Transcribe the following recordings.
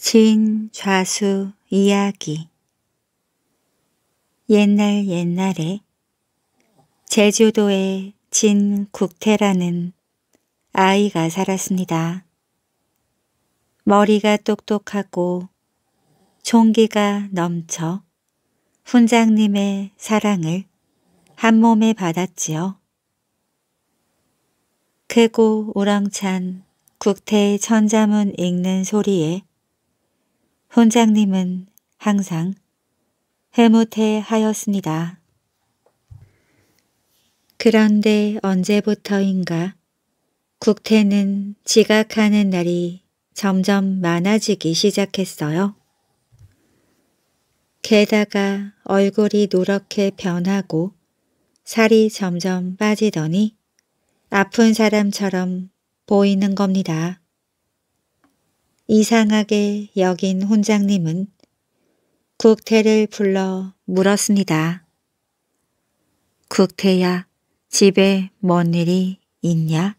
진, 좌수, 이야기 옛날 옛날에 제주도에 진 국태라는 아이가 살았습니다. 머리가 똑똑하고 총기가 넘쳐 훈장님의 사랑을 한몸에 받았지요. 크고 우렁찬 국태의 천자문 읽는 소리에 혼장님은 항상 해못해 하였습니다. 그런데 언제부터인가 국태는 지각하는 날이 점점 많아지기 시작했어요. 게다가 얼굴이 노랗게 변하고 살이 점점 빠지더니 아픈 사람처럼 보이는 겁니다. 이상하게 여긴 혼장님은 국태를 불러 물었습니다. 국태야, 집에 뭔 일이 있냐?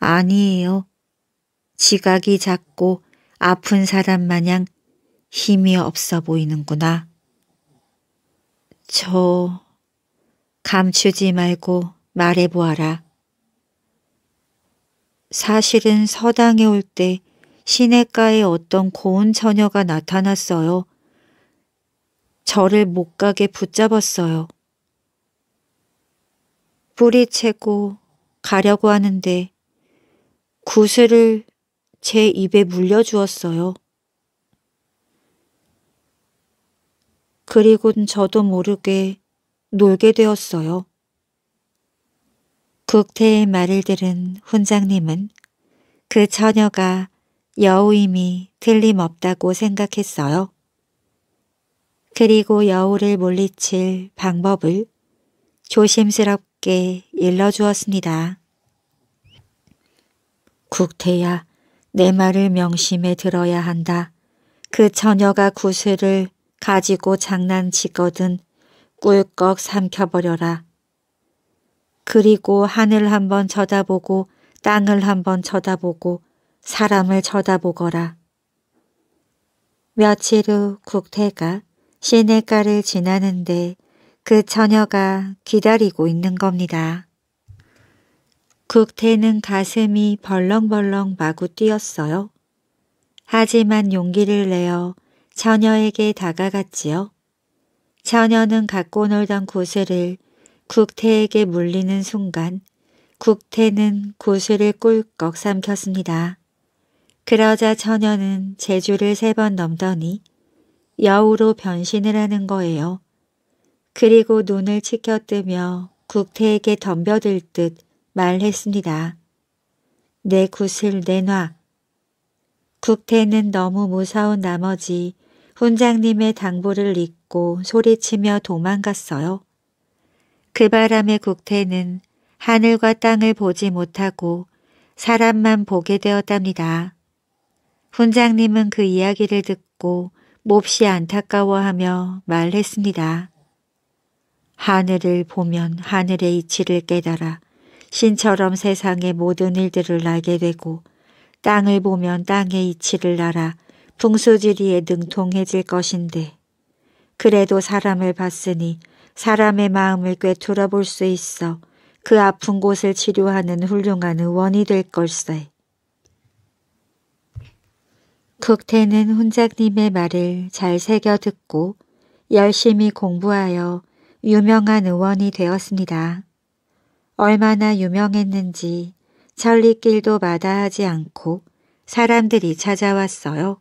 아니에요. 지각이 작고 아픈 사람 마냥 힘이 없어 보이는구나. 저... 감추지 말고 말해보아라. 사실은 서당에 올 때 시내가에 어떤 고운 처녀가 나타났어요. 저를 못 가게 붙잡았어요. 뿌리채고 가려고 하는데 구슬을 제 입에 물려주었어요. 그리곤 저도 모르게 놀게 되었어요. 국태의 말을 들은 훈장님은 그 처녀가 여우임이 틀림없다고 생각했어요. 그리고 여우를 몰리칠 방법을 조심스럽게 일러주었습니다. 국태야, 내 말을 명심해 들어야 한다. 그 처녀가 구슬을 가지고 장난치거든 꿀꺽 삼켜버려라. 그리고 하늘 한번 쳐다보고 땅을 한번 쳐다보고 사람을 쳐다보거라. 며칠 후 국태가 시내가를 지나는데 그 처녀가 기다리고 있는 겁니다. 국태는 가슴이 벌렁벌렁 마구 뛰었어요. 하지만 용기를 내어 처녀에게 다가갔지요. 처녀는 갖고 놀던 구슬을 국태에게 물리는 순간 국태는 구슬을 꿀꺽 삼켰습니다. 그러자 처녀는 제주를 세 번 넘더니 여우로 변신을 하는 거예요. 그리고 눈을 치켜뜨며 국태에게 덤벼들 듯 말했습니다. 내 구슬 내놔. 국태는 너무 무서운 나머지 훈장님의 당부를 잊고 소리치며 도망갔어요. 그바람의 국태는 하늘과 땅을 보지 못하고 사람만 보게 되었답니다. 훈장님은 그 이야기를 듣고 몹시 안타까워하며 말했습니다. 하늘을 보면 하늘의 이치를 깨달아 신처럼 세상의 모든 일들을 알게 되고 땅을 보면 땅의 이치를 알아 풍수지리에 능통해질 것인데 그래도 사람을 봤으니 사람의 마음을 꿰뚫어 볼 수 있어 그 아픈 곳을 치료하는 훌륭한 의원이 될 걸세. 국태는 훈장님의 말을 잘 새겨 듣고 열심히 공부하여 유명한 의원이 되었습니다. 얼마나 유명했는지 천리길도 마다하지 않고 사람들이 찾아왔어요.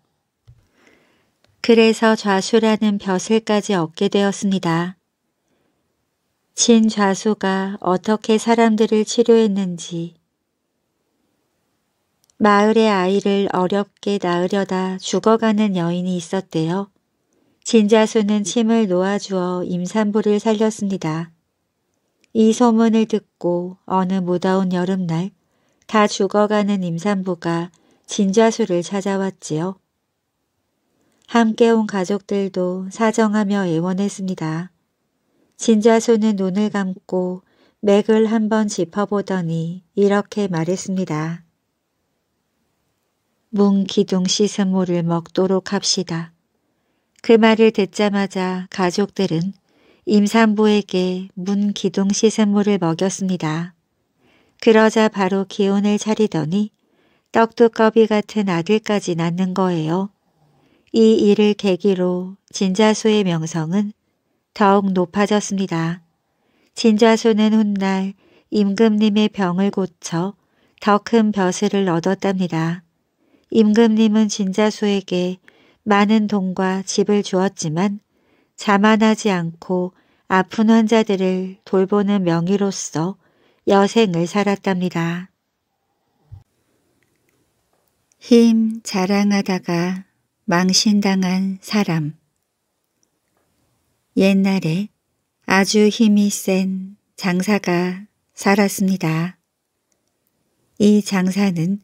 그래서 좌수라는 벼슬까지 얻게 되었습니다. 친 좌수가 어떻게 사람들을 치료했는지 마을의 아이를 어렵게 낳으려다 죽어가는 여인이 있었대요. 진자수는 침을 놓아주어 임산부를 살렸습니다. 이 소문을 듣고 어느 무더운 여름날 다 죽어가는 임산부가 진자수를 찾아왔지요. 함께 온 가족들도 사정하며 애원했습니다. 진자손은 눈을 감고 맥을 한번 짚어보더니 이렇게 말했습니다. 문기둥 시스모를 먹도록 합시다. 그 말을 듣자마자 가족들은 임산부에게 문기둥 시스모를 먹였습니다. 그러자 바로 기운을 차리더니 떡두꺼비 같은 아들까지 낳는 거예요. 이 일을 계기로 진자수의 명성은 더욱 높아졌습니다. 진좌수는 훗날 임금님의 병을 고쳐 더 큰 벼슬을 얻었답니다. 임금님은 진자수에게 많은 돈과 집을 주었지만 자만하지 않고 아픈 환자들을 돌보는 명의로서 여생을 살았답니다. 힘 자랑하다가 망신당한 사람 옛날에 아주 힘이 센 장사가 살았습니다. 이 장사는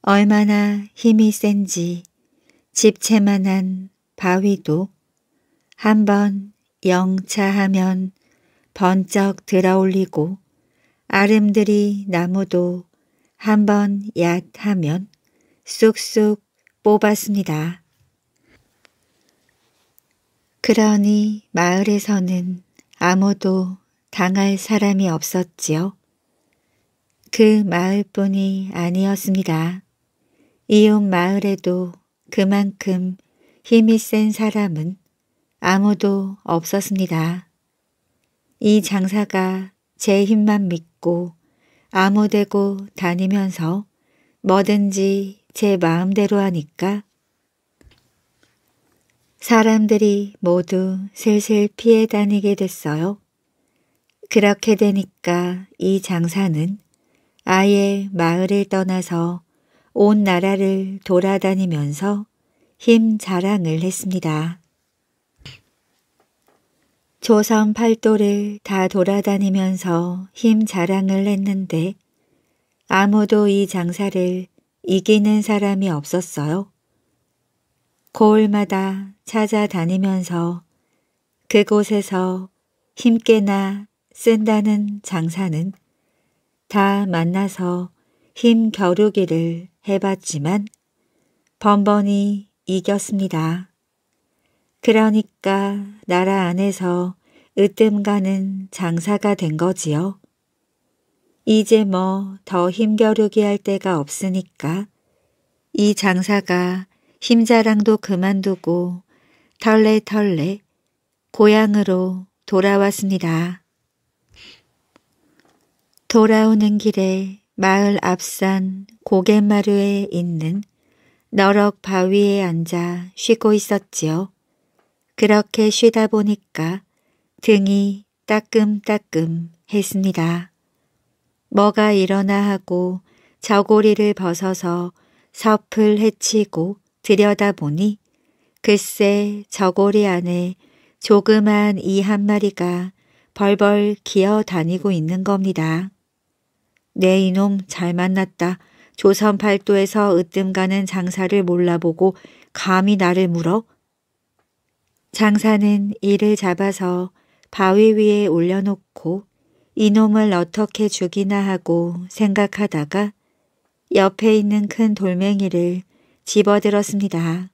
얼마나 힘이 센지 집채만한 바위도 한번 영차하면 번쩍 들어올리고 아름드리 나무도 한번 얕하면 쑥쑥 뽑았습니다. 그러니 마을에서는 아무도 당할 사람이 없었지요. 그 마을뿐이 아니었습니다. 이웃 마을에도 그만큼 힘이 센 사람은 아무도 없었습니다. 이 장사가 제 힘만 믿고 아무데고 다니면서 뭐든지 제 마음대로 하니까 사람들이 모두 슬슬 피해 다니게 됐어요. 그렇게 되니까 이 장사는 아예 마을을 떠나서 온 나라를 돌아다니면서 힘 자랑을 했습니다. 조선 팔도를 다 돌아다니면서 힘 자랑을 했는데 아무도 이 장사를 이기는 사람이 없었어요. 거울마다 찾아다니면서 그곳에서 힘께나 쓴다는 장사는 다 만나서 힘 겨루기를 해봤지만 번번이 이겼습니다. 그러니까 나라 안에서 으뜸 가는 장사가 된 거지요. 이제 뭐 더 힘겨루기 할 데가 없으니까 이 장사가 힘자랑도 그만두고 털레털레 고향으로 돌아왔습니다. 돌아오는 길에 마을 앞산 고갯마루에 있는 너럭 바위에 앉아 쉬고 있었지요. 그렇게 쉬다 보니까 등이 따끔따끔 했습니다. 뭐가 일어나 하고 저고리를 벗어서 서풀 해치고 들여다보니 글쎄 저고리 안에 조그만 이 한 마리가 벌벌 기어다니고 있는 겁니다. 네 이놈 잘 만났다. 조선 팔도에서 으뜸 가는 장사를 몰라보고 감히 나를 물어? 장사는 이를 잡아서 바위 위에 올려놓고 이놈을 어떻게 죽이나 하고 생각하다가 옆에 있는 큰 돌멩이를 집어들었습니다.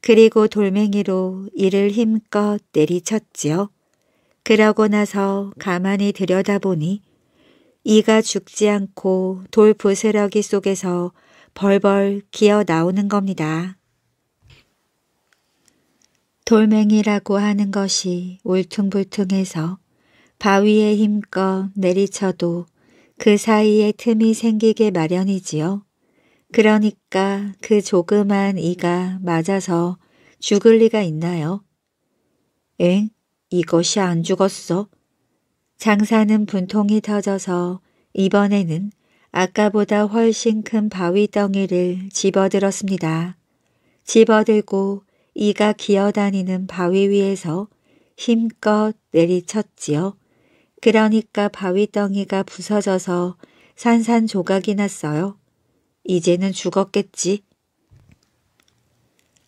그리고 돌멩이로 이를 힘껏 내리쳤지요. 그러고 나서 가만히 들여다보니 이가 죽지 않고 돌 부스러기 속에서 벌벌 기어 나오는 겁니다. 돌멩이라고 하는 것이 울퉁불퉁해서 바위에 힘껏 내리쳐도 그 사이에 틈이 생기게 마련이지요. 그러니까 그 조그만 이가 맞아서 죽을 리가 있나요? 엥? 이것이 안 죽었어? 장사는 분통이 터져서 이번에는 아까보다 훨씬 큰 바위덩이를 집어들었습니다. 집어들고 이가 기어다니는 바위 위에서 힘껏 내리쳤지요. 그러니까 바위덩이가 부서져서 산산조각이 났어요. 이제는 죽었겠지.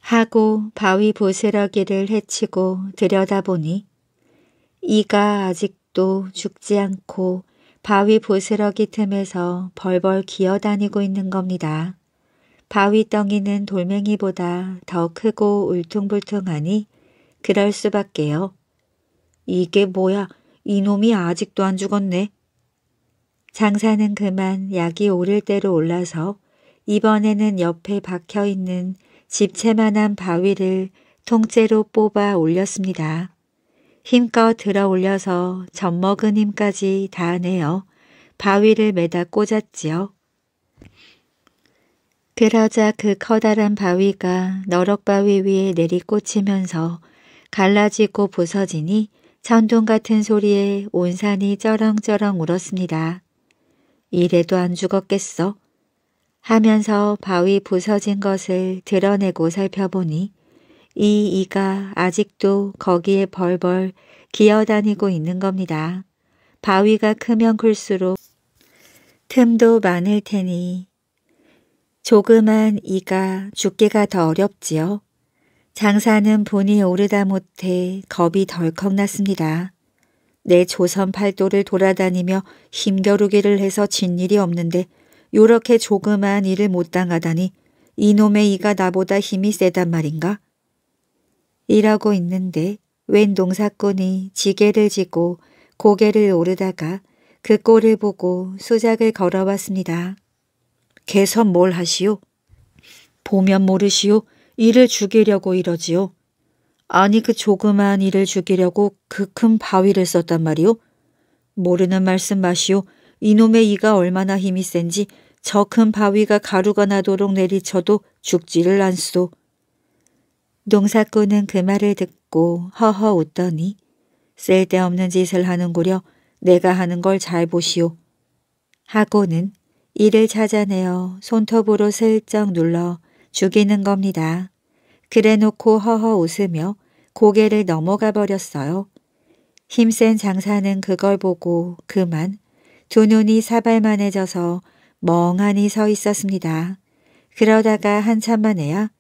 하고 바위 보스러기를 헤치고 들여다보니 이가 아직도 죽지 않고 바위 보스러기 틈에서 벌벌 기어다니고 있는 겁니다. 바위 덩이는 돌멩이보다 더 크고 울퉁불퉁하니 그럴 수밖에요. 이게 뭐야 이놈이 아직도 안 죽었네. 장사는 그만 약이 오를 대로 올라서 이번에는 옆에 박혀있는 집채만한 바위를 통째로 뽑아 올렸습니다. 힘껏 들어 올려서 젖먹은 힘까지 다 내어 바위를 매다 꽂았지요. 그러자 그 커다란 바위가 너럭바위 위에 내리꽂히면서 갈라지고 부서지니 천둥 같은 소리에 온 산이 쩌렁쩌렁 울었습니다. 이래도 안 죽었겠어. 하면서 바위 부서진 것을 드러내고 살펴보니 이 이가 아직도 거기에 벌벌 기어다니고 있는 겁니다. 바위가 크면 클수록 틈도 많을 테니 조그만 이가 죽기가 더 어렵지요. 장사는 본이 오르다 못해 겁이 덜컥 났습니다. 내 조선 팔도를 돌아다니며 힘겨루기를 해서 진 일이 없는데 요렇게 조그만 일을 못 당하다니 이놈의 이가 나보다 힘이 세단 말인가? 일하고 있는데 웬 농사꾼이 지게를 지고 고개를 오르다가 그 꼴을 보고 수작을 걸어왔습니다. 개선 뭘 하시오? 보면 모르시오. 이를 죽이려고 이러지요. 아니 그조그마한 이를 죽이려고 그 큰 바위를 썼단 말이오. 모르는 말씀 마시오. 이놈의 이가 얼마나 힘이 센지 저 큰 바위가 가루가 나도록 내리쳐도 죽지를 않소. 농사꾼은 그 말을 듣고 허허 웃더니 쓸데없는 짓을 하는구려 내가 하는 걸 잘 보시오. 하고는 이를 찾아내어 손톱으로 슬쩍 눌러 죽이는 겁니다. 그래놓고 허허 웃으며 고개를 넘어가 버렸어요. 힘센 장사는 그걸 보고 그만 두 눈이 사발만해져서 멍하니 서 있었습니다. 그러다가 한참 만에야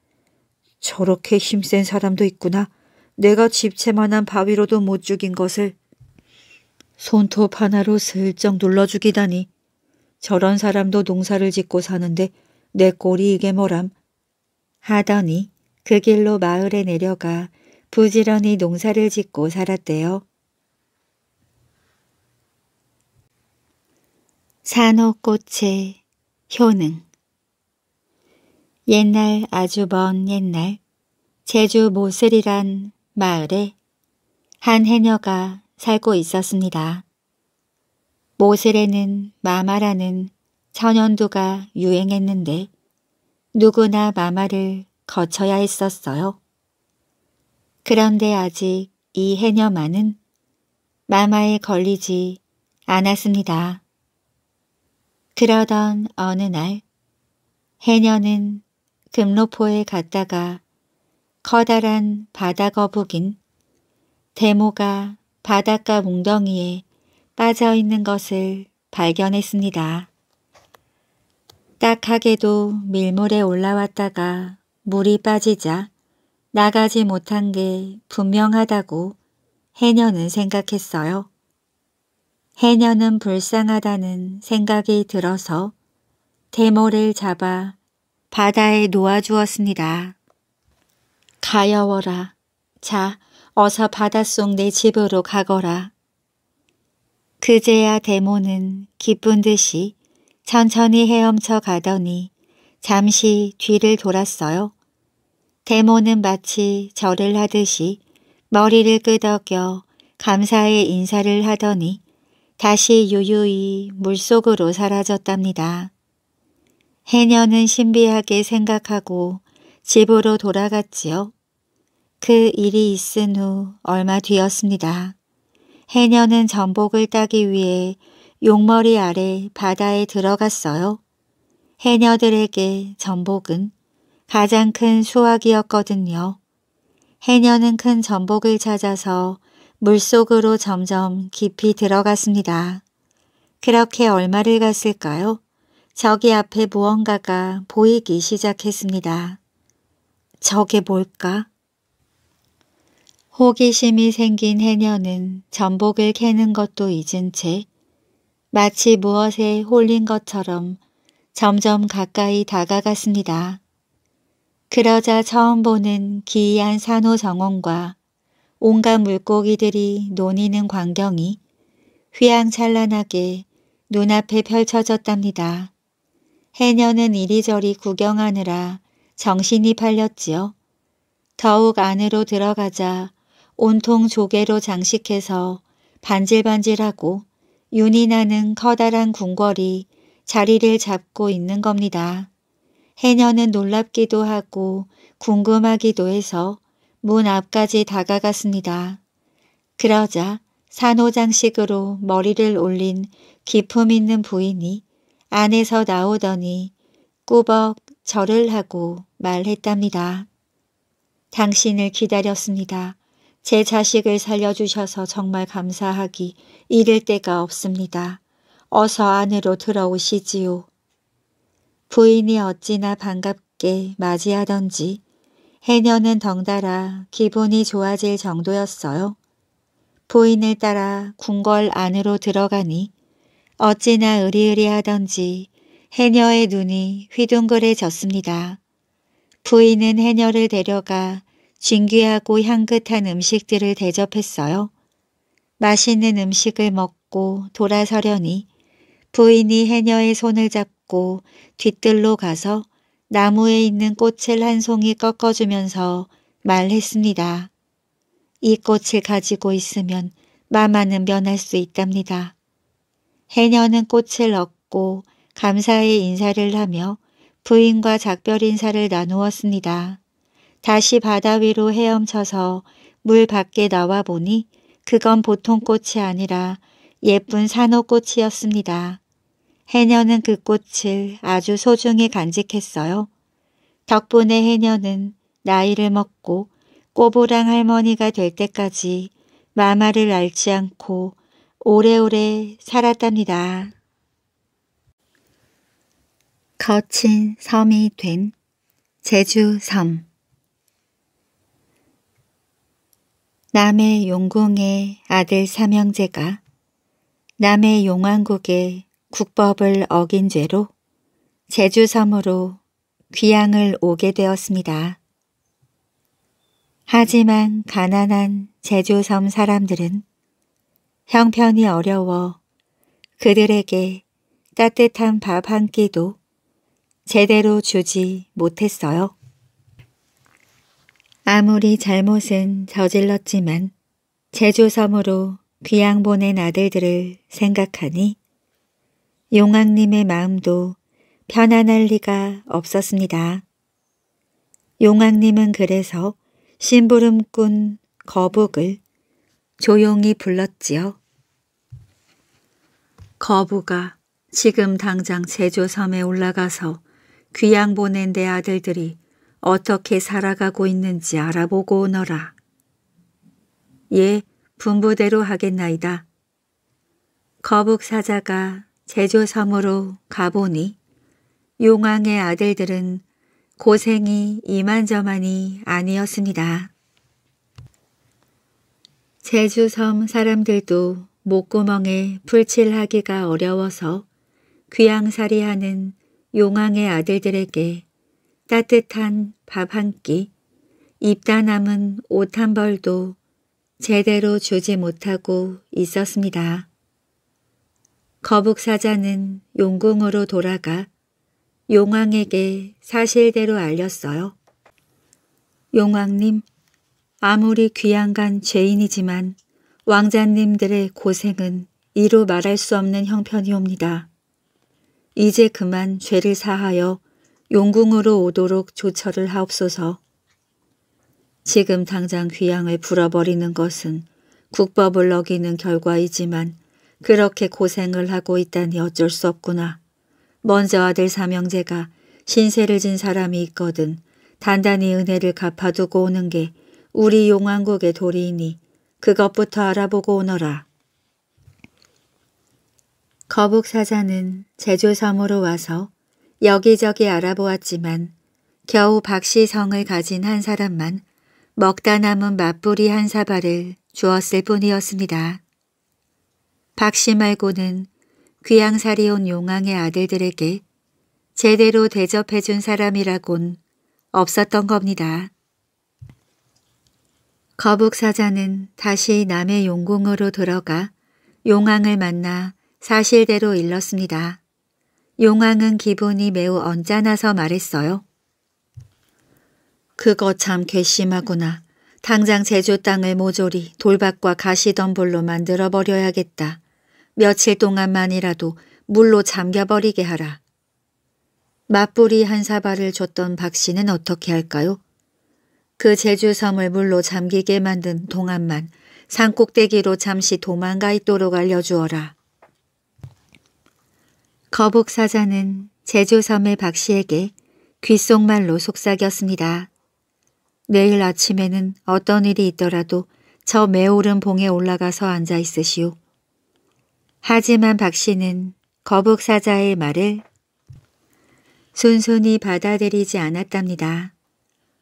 저렇게 힘센 사람도 있구나. 내가 집채만한 바위로도 못 죽인 것을 손톱 하나로 슬쩍 눌러 죽이다니. 저런 사람도 농사를 짓고 사는데 내 꼴이 이게 뭐람. 하더니 그 길로 마을에 내려가 부지런히 농사를 짓고 살았대요. 산호꽃의 효능 옛날 아주 먼 옛날 제주 모슬이란 마을에 한 해녀가 살고 있었습니다. 모슬에는 마마라는 천연두가 유행했는데 누구나 마마를 거쳐야 했었어요. 그런데 아직 이 해녀만은 마마에 걸리지 않았습니다. 그러던 어느 날 해녀는 금로포에 갔다가 커다란 바다 거북인 대모가 바닷가 웅덩이에 빠져 있는 것을 발견했습니다. 딱하게도 밀물에 올라왔다가 물이 빠지자 나가지 못한 게 분명하다고 해녀는 생각했어요. 해녀는 불쌍하다는 생각이 들어서 대모를 잡아 바다에 놓아주었습니다. 가여워라. 자, 어서 바닷속 내 집으로 가거라. 그제야 대모는 기쁜 듯이 천천히 헤엄쳐 가더니 잠시 뒤를 돌았어요. 대모는 마치 절을 하듯이 머리를 끄덕여 감사의 인사를 하더니 다시 유유히 물속으로 사라졌답니다. 해녀는 신비하게 생각하고 집으로 돌아갔지요. 그 일이 있은 후 얼마 뒤였습니다. 해녀는 전복을 따기 위해 용머리 아래 바다에 들어갔어요. 해녀들에게 전복은 가장 큰 수확이었거든요. 해녀는 큰 전복을 찾아서 물속으로 점점 깊이 들어갔습니다. 그렇게 얼마를 갔을까요? 저기 앞에 무언가가 보이기 시작했습니다. 저게 뭘까? 호기심이 생긴 해녀는 전복을 캐는 것도 잊은 채 마치 무엇에 홀린 것처럼 점점 가까이 다가갔습니다. 그러자 처음 보는 기이한 산호 정원과 온갖 물고기들이 노니는 광경이 휘황찬란하게 눈앞에 펼쳐졌답니다. 해녀는 이리저리 구경하느라 정신이 팔렸지요. 더욱 안으로 들어가자 온통 조개로 장식해서 반질반질하고 윤이 나는 커다란 궁궐이 자리를 잡고 있는 겁니다. 해녀는 놀랍기도 하고 궁금하기도 해서 문 앞까지 다가갔습니다. 그러자 산호장식으로 머리를 올린 기품 있는 부인이 안에서 나오더니 꾸벅 절을 하고 말했답니다. 당신을 기다렸습니다. 제 자식을 살려주셔서 정말 감사하기 이를 데가 없습니다. 어서 안으로 들어오시지요. 부인이 어찌나 반갑게 맞이하던지 해녀는 덩달아 기분이 좋아질 정도였어요. 부인을 따라 궁궐 안으로 들어가니 어찌나 으리으리하던지 해녀의 눈이 휘둥그레졌습니다. 부인은 해녀를 데려가 진귀하고 향긋한 음식들을 대접했어요. 맛있는 음식을 먹고 돌아서려니 부인이 해녀의 손을 잡고 뒤뜰로 가서 나무에 있는 꽃을 한 송이 꺾어주면서 말했습니다. 이 꽃을 가지고 있으면 마마는 변할 수 있답니다. 해녀는 꽃을 얻고 감사의 인사를 하며 부인과 작별 인사를 나누었습니다. 다시 바다 위로 헤엄쳐서 물 밖에 나와 보니 그건 보통 꽃이 아니라 예쁜 산호꽃이었습니다. 해녀는 그 꽃을 아주 소중히 간직했어요. 덕분에 해녀는 나이를 먹고 꼬부랑 할머니가 될 때까지 마마를 앓지 않고 오래오래 살았답니다. 거친 섬이 된 제주섬 남해 용궁의 아들 삼형제가 남해 용왕국의 국법을 어긴 죄로 제주섬으로 귀양을 오게 되었습니다. 하지만 가난한 제주섬 사람들은 형편이 어려워 그들에게 따뜻한 밥 한 끼도 제대로 주지 못했어요. 아무리 잘못은 저질렀지만 제주섬으로 귀양 보낸 아들들을 생각하니 용왕님의 마음도 편안할 리가 없었습니다. 용왕님은 그래서 심부름꾼 거북을 조용히 불렀지요. 거북아, 지금 당장 제조섬에 올라가서 귀양 보낸 내 아들들이 어떻게 살아가고 있는지 알아보고 오너라. 예, 분부대로 하겠나이다. 거북사자가 제조섬으로 가보니 용왕의 아들들은 고생이 이만저만이 아니었습니다. 제주섬 사람들도 목구멍에 풀칠하기가 어려워서 귀양살이하는 용왕의 아들들에게 따뜻한 밥 한 끼, 입다 남은 옷 한 벌도 제대로 주지 못하고 있었습니다. 거북사자는 용궁으로 돌아가 용왕에게 사실대로 알렸어요. 용왕님, 아무리 귀양간 죄인이지만 왕자님들의 고생은 이로 말할 수 없는 형편이옵니다. 이제 그만 죄를 사하여 용궁으로 오도록 조처를 하옵소서. 지금 당장 귀양을 불어버리는 것은 국법을 어기는 결과이지만 그렇게 고생을 하고 있다니 어쩔 수 없구나. 먼저 아들 삼형제가 신세를 진 사람이 있거든 단단히 은혜를 갚아두고 오는 게 우리 용왕국의 도리이니 그것부터 알아보고 오너라. 거북사자는 제조섬으로 와서 여기저기 알아보았지만 겨우 박씨성을 가진 한 사람만 먹다 남은 맛부리 한 사발을 주었을 뿐이었습니다. 박씨 말고는 귀양살이 온 용왕의 아들들에게 제대로 대접해준 사람이라곤 없었던 겁니다. 거북사자는 다시 남의 용궁으로 들어가 용왕을 만나 사실대로 일렀습니다. 용왕은 기분이 매우 언짢아서 말했어요. 그거 참 괘씸하구나. 당장 제주 땅을 모조리 돌박과 가시덤불로 만들어버려야겠다. 며칠 동안만이라도 물로 잠겨버리게 하라. 맞불이 한 사발을 줬던 박 씨는 어떻게 할까요? 그 제주섬을 물로 잠기게 만든 동안만 산꼭대기로 잠시 도망가 있도록 알려주어라. 거북사자는 제주섬의 박 씨에게 귓속말로 속삭였습니다. 내일 아침에는 어떤 일이 있더라도 저 매오른 봉에 올라가서 앉아 있으시오. 하지만 박 씨는 거북사자의 말을 순순히 받아들이지 않았답니다.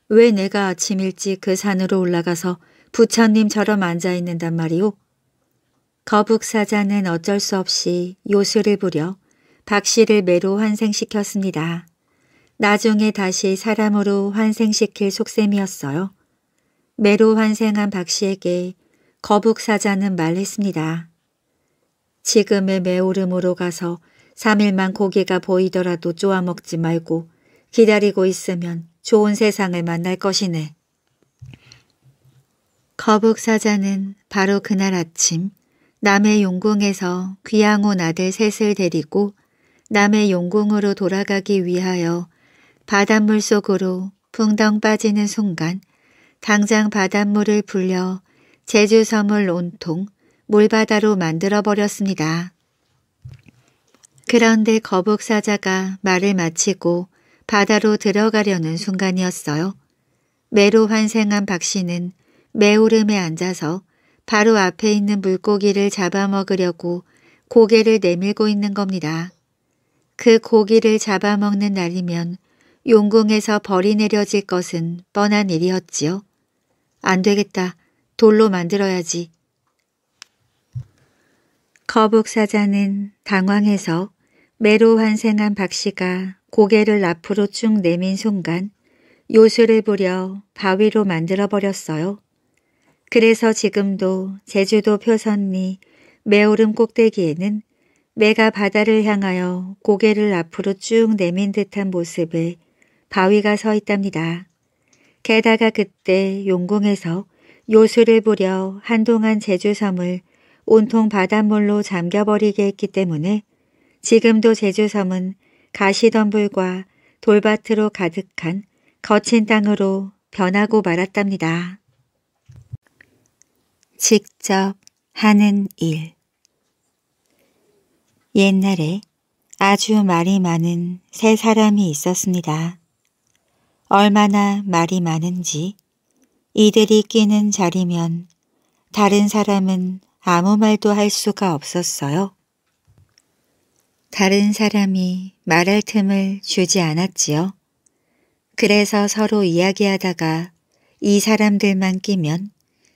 왜 내가 아침 일찍 그 산으로 올라가서 부처님처럼 앉아있는단 말이오? 거북사자는 어쩔 수 없이 요술을 부려 박 씨를 매로 환생시켰습니다. 나중에 다시 사람으로 환생시킬 속셈이었어요. 매로 환생한 박 씨에게 거북사자는 말했습니다. 지금의 매울음으로 가서 3일만 고기가 보이더라도 쪼아먹지 말고 기다리고 있으면 좋은 세상을 만날 것이네. 거북사자는 바로 그날 아침 남해 용궁에서 귀양 온 아들 셋을 데리고 남해 용궁으로 돌아가기 위하여 바닷물 속으로 풍덩 빠지는 순간 당장 바닷물을 불려 제주섬을 온통 물바다로 만들어버렸습니다. 그런데 거북사자가 말을 마치고 바다로 들어가려는 순간이었어요. 매로 환생한 박 씨는 매오름에 앉아서 바로 앞에 있는 물고기를 잡아먹으려고 고개를 내밀고 있는 겁니다. 그 고기를 잡아먹는 날이면 용궁에서 벌이 내려질 것은 뻔한 일이었지요. 안 되겠다. 돌로 만들어야지. 거북 사자는 당황해서 매로 환생한 박 씨가 고개를 앞으로 쭉 내민 순간 요술을 부려 바위로 만들어버렸어요. 그래서 지금도 제주도 표선리 매오름 꼭대기에는 매가 바다를 향하여 고개를 앞으로 쭉 내민 듯한 모습에 바위가 서 있답니다. 게다가 그때 용궁에서 요술을 부려 한동안 제주섬을 온통 바닷물로 잠겨버리게 했기 때문에 지금도 제주섬은 가시덤불과 돌밭으로 가득한 거친 땅으로 변하고 말았답니다. 직접 하는 일 옛날에 아주 말이 많은 세 사람이 있었습니다. 얼마나 말이 많은지 이들이 끼는 자리면 다른 사람은 아무 말도 할 수가 없었어요. 다른 사람이 말할 틈을 주지 않았지요. 그래서 서로 이야기하다가 이 사람들만 끼면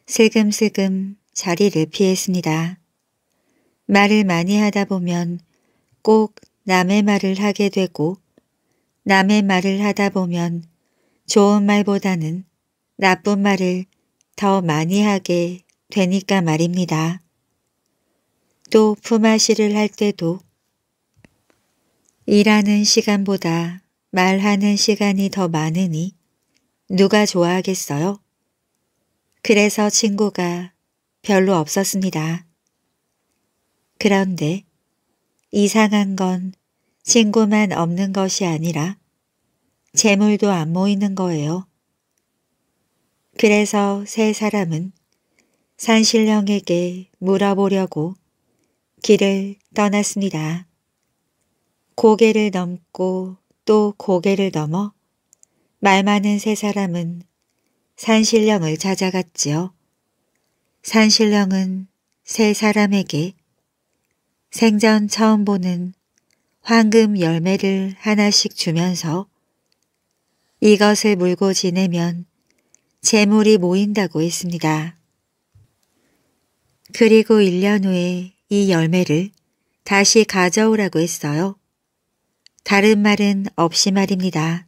슬금슬금 자리를 피했습니다. 말을 많이 하다 보면 꼭 남의 말을 하게 되고 남의 말을 하다 보면 좋은 말보다는 나쁜 말을 더 많이 하게 되니까 말입니다. 또 품앗이를 할 때도 일하는 시간보다 말하는 시간이 더 많으니 누가 좋아하겠어요? 그래서 친구가 별로 없었습니다. 그런데 이상한 건 친구만 없는 것이 아니라 재물도 안 모이는 거예요. 그래서 세 사람은 산신령에게 물어보려고 길을 떠났습니다. 고개를 넘고 또 고개를 넘어 말 많은 세 사람은 산신령을 찾아갔지요. 산신령은 세 사람에게 생전 처음 보는 황금 열매를 하나씩 주면서 이것을 물고 지내면 재물이 모인다고 했습니다. 그리고 1년 후에 이 열매를 다시 가져오라고 했어요. 다른 말은 없이 말입니다.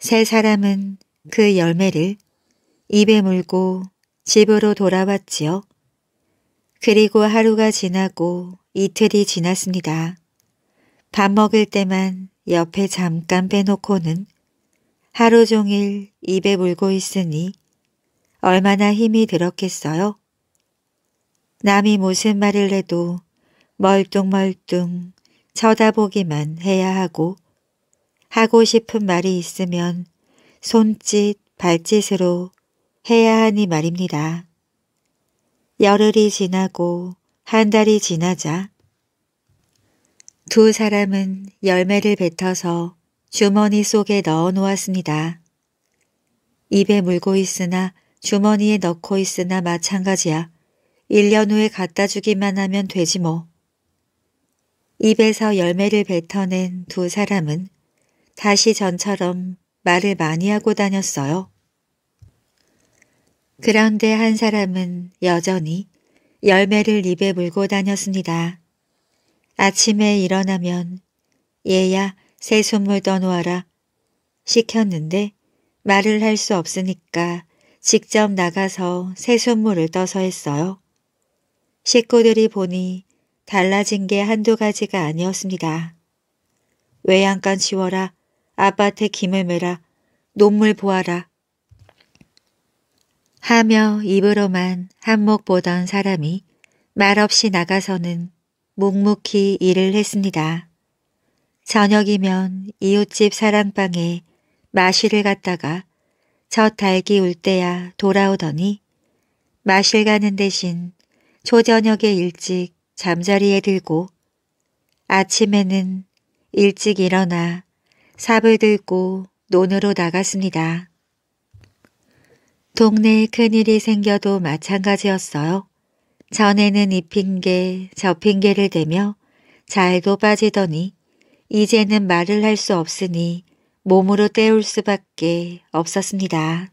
세 사람은 그 열매를 입에 물고 집으로 돌아왔지요. 그리고 하루가 지나고 이틀이 지났습니다. 밥 먹을 때만 옆에 잠깐 빼놓고는 하루 종일 입에 물고 있으니 얼마나 힘이 들었겠어요? 남이 무슨 말을 해도 멀뚱멀뚱 쳐다보기만 해야 하고 하고 싶은 말이 있으면 손짓, 발짓으로 해야 하니 말입니다. 열흘이 지나고 한 달이 지나자 두 사람은 열매를 뱉어서 주머니 속에 넣어 놓았습니다. 입에 물고 있으나 주머니에 넣고 있으나 마찬가지야. 1년 후에 갖다 주기만 하면 되지 뭐. 입에서 열매를 뱉어낸 두 사람은 다시 전처럼 말을 많이 하고 다녔어요. 그런데 한 사람은 여전히 열매를 입에 물고 다녔습니다. 아침에 일어나면 얘야 새순물 떠놓아라 시켰는데 말을 할 수 없으니까 직접 나가서 새순물을 떠서 했어요. 식구들이 보니 달라진 게 한두 가지가 아니었습니다. 외양간 치워라, 아파트 김을 매라, 논물 보아라. 하며 입으로만 한몫 보던 사람이 말없이 나가서는 묵묵히 일을 했습니다. 저녁이면 이웃집 사랑방에 마실을 갔다가 저 달기 울 때야 돌아오더니 마실 가는 대신 초저녁에 일찍 잠자리에 들고 아침에는 일찍 일어나 삽을 들고 논으로 나갔습니다. 동네에 큰일이 생겨도 마찬가지였어요. 전에는 이핑게 접힌 게를 대며 잘도 빠지더니 이제는 말을 할 수 없으니 몸으로 때울 수밖에 없었습니다.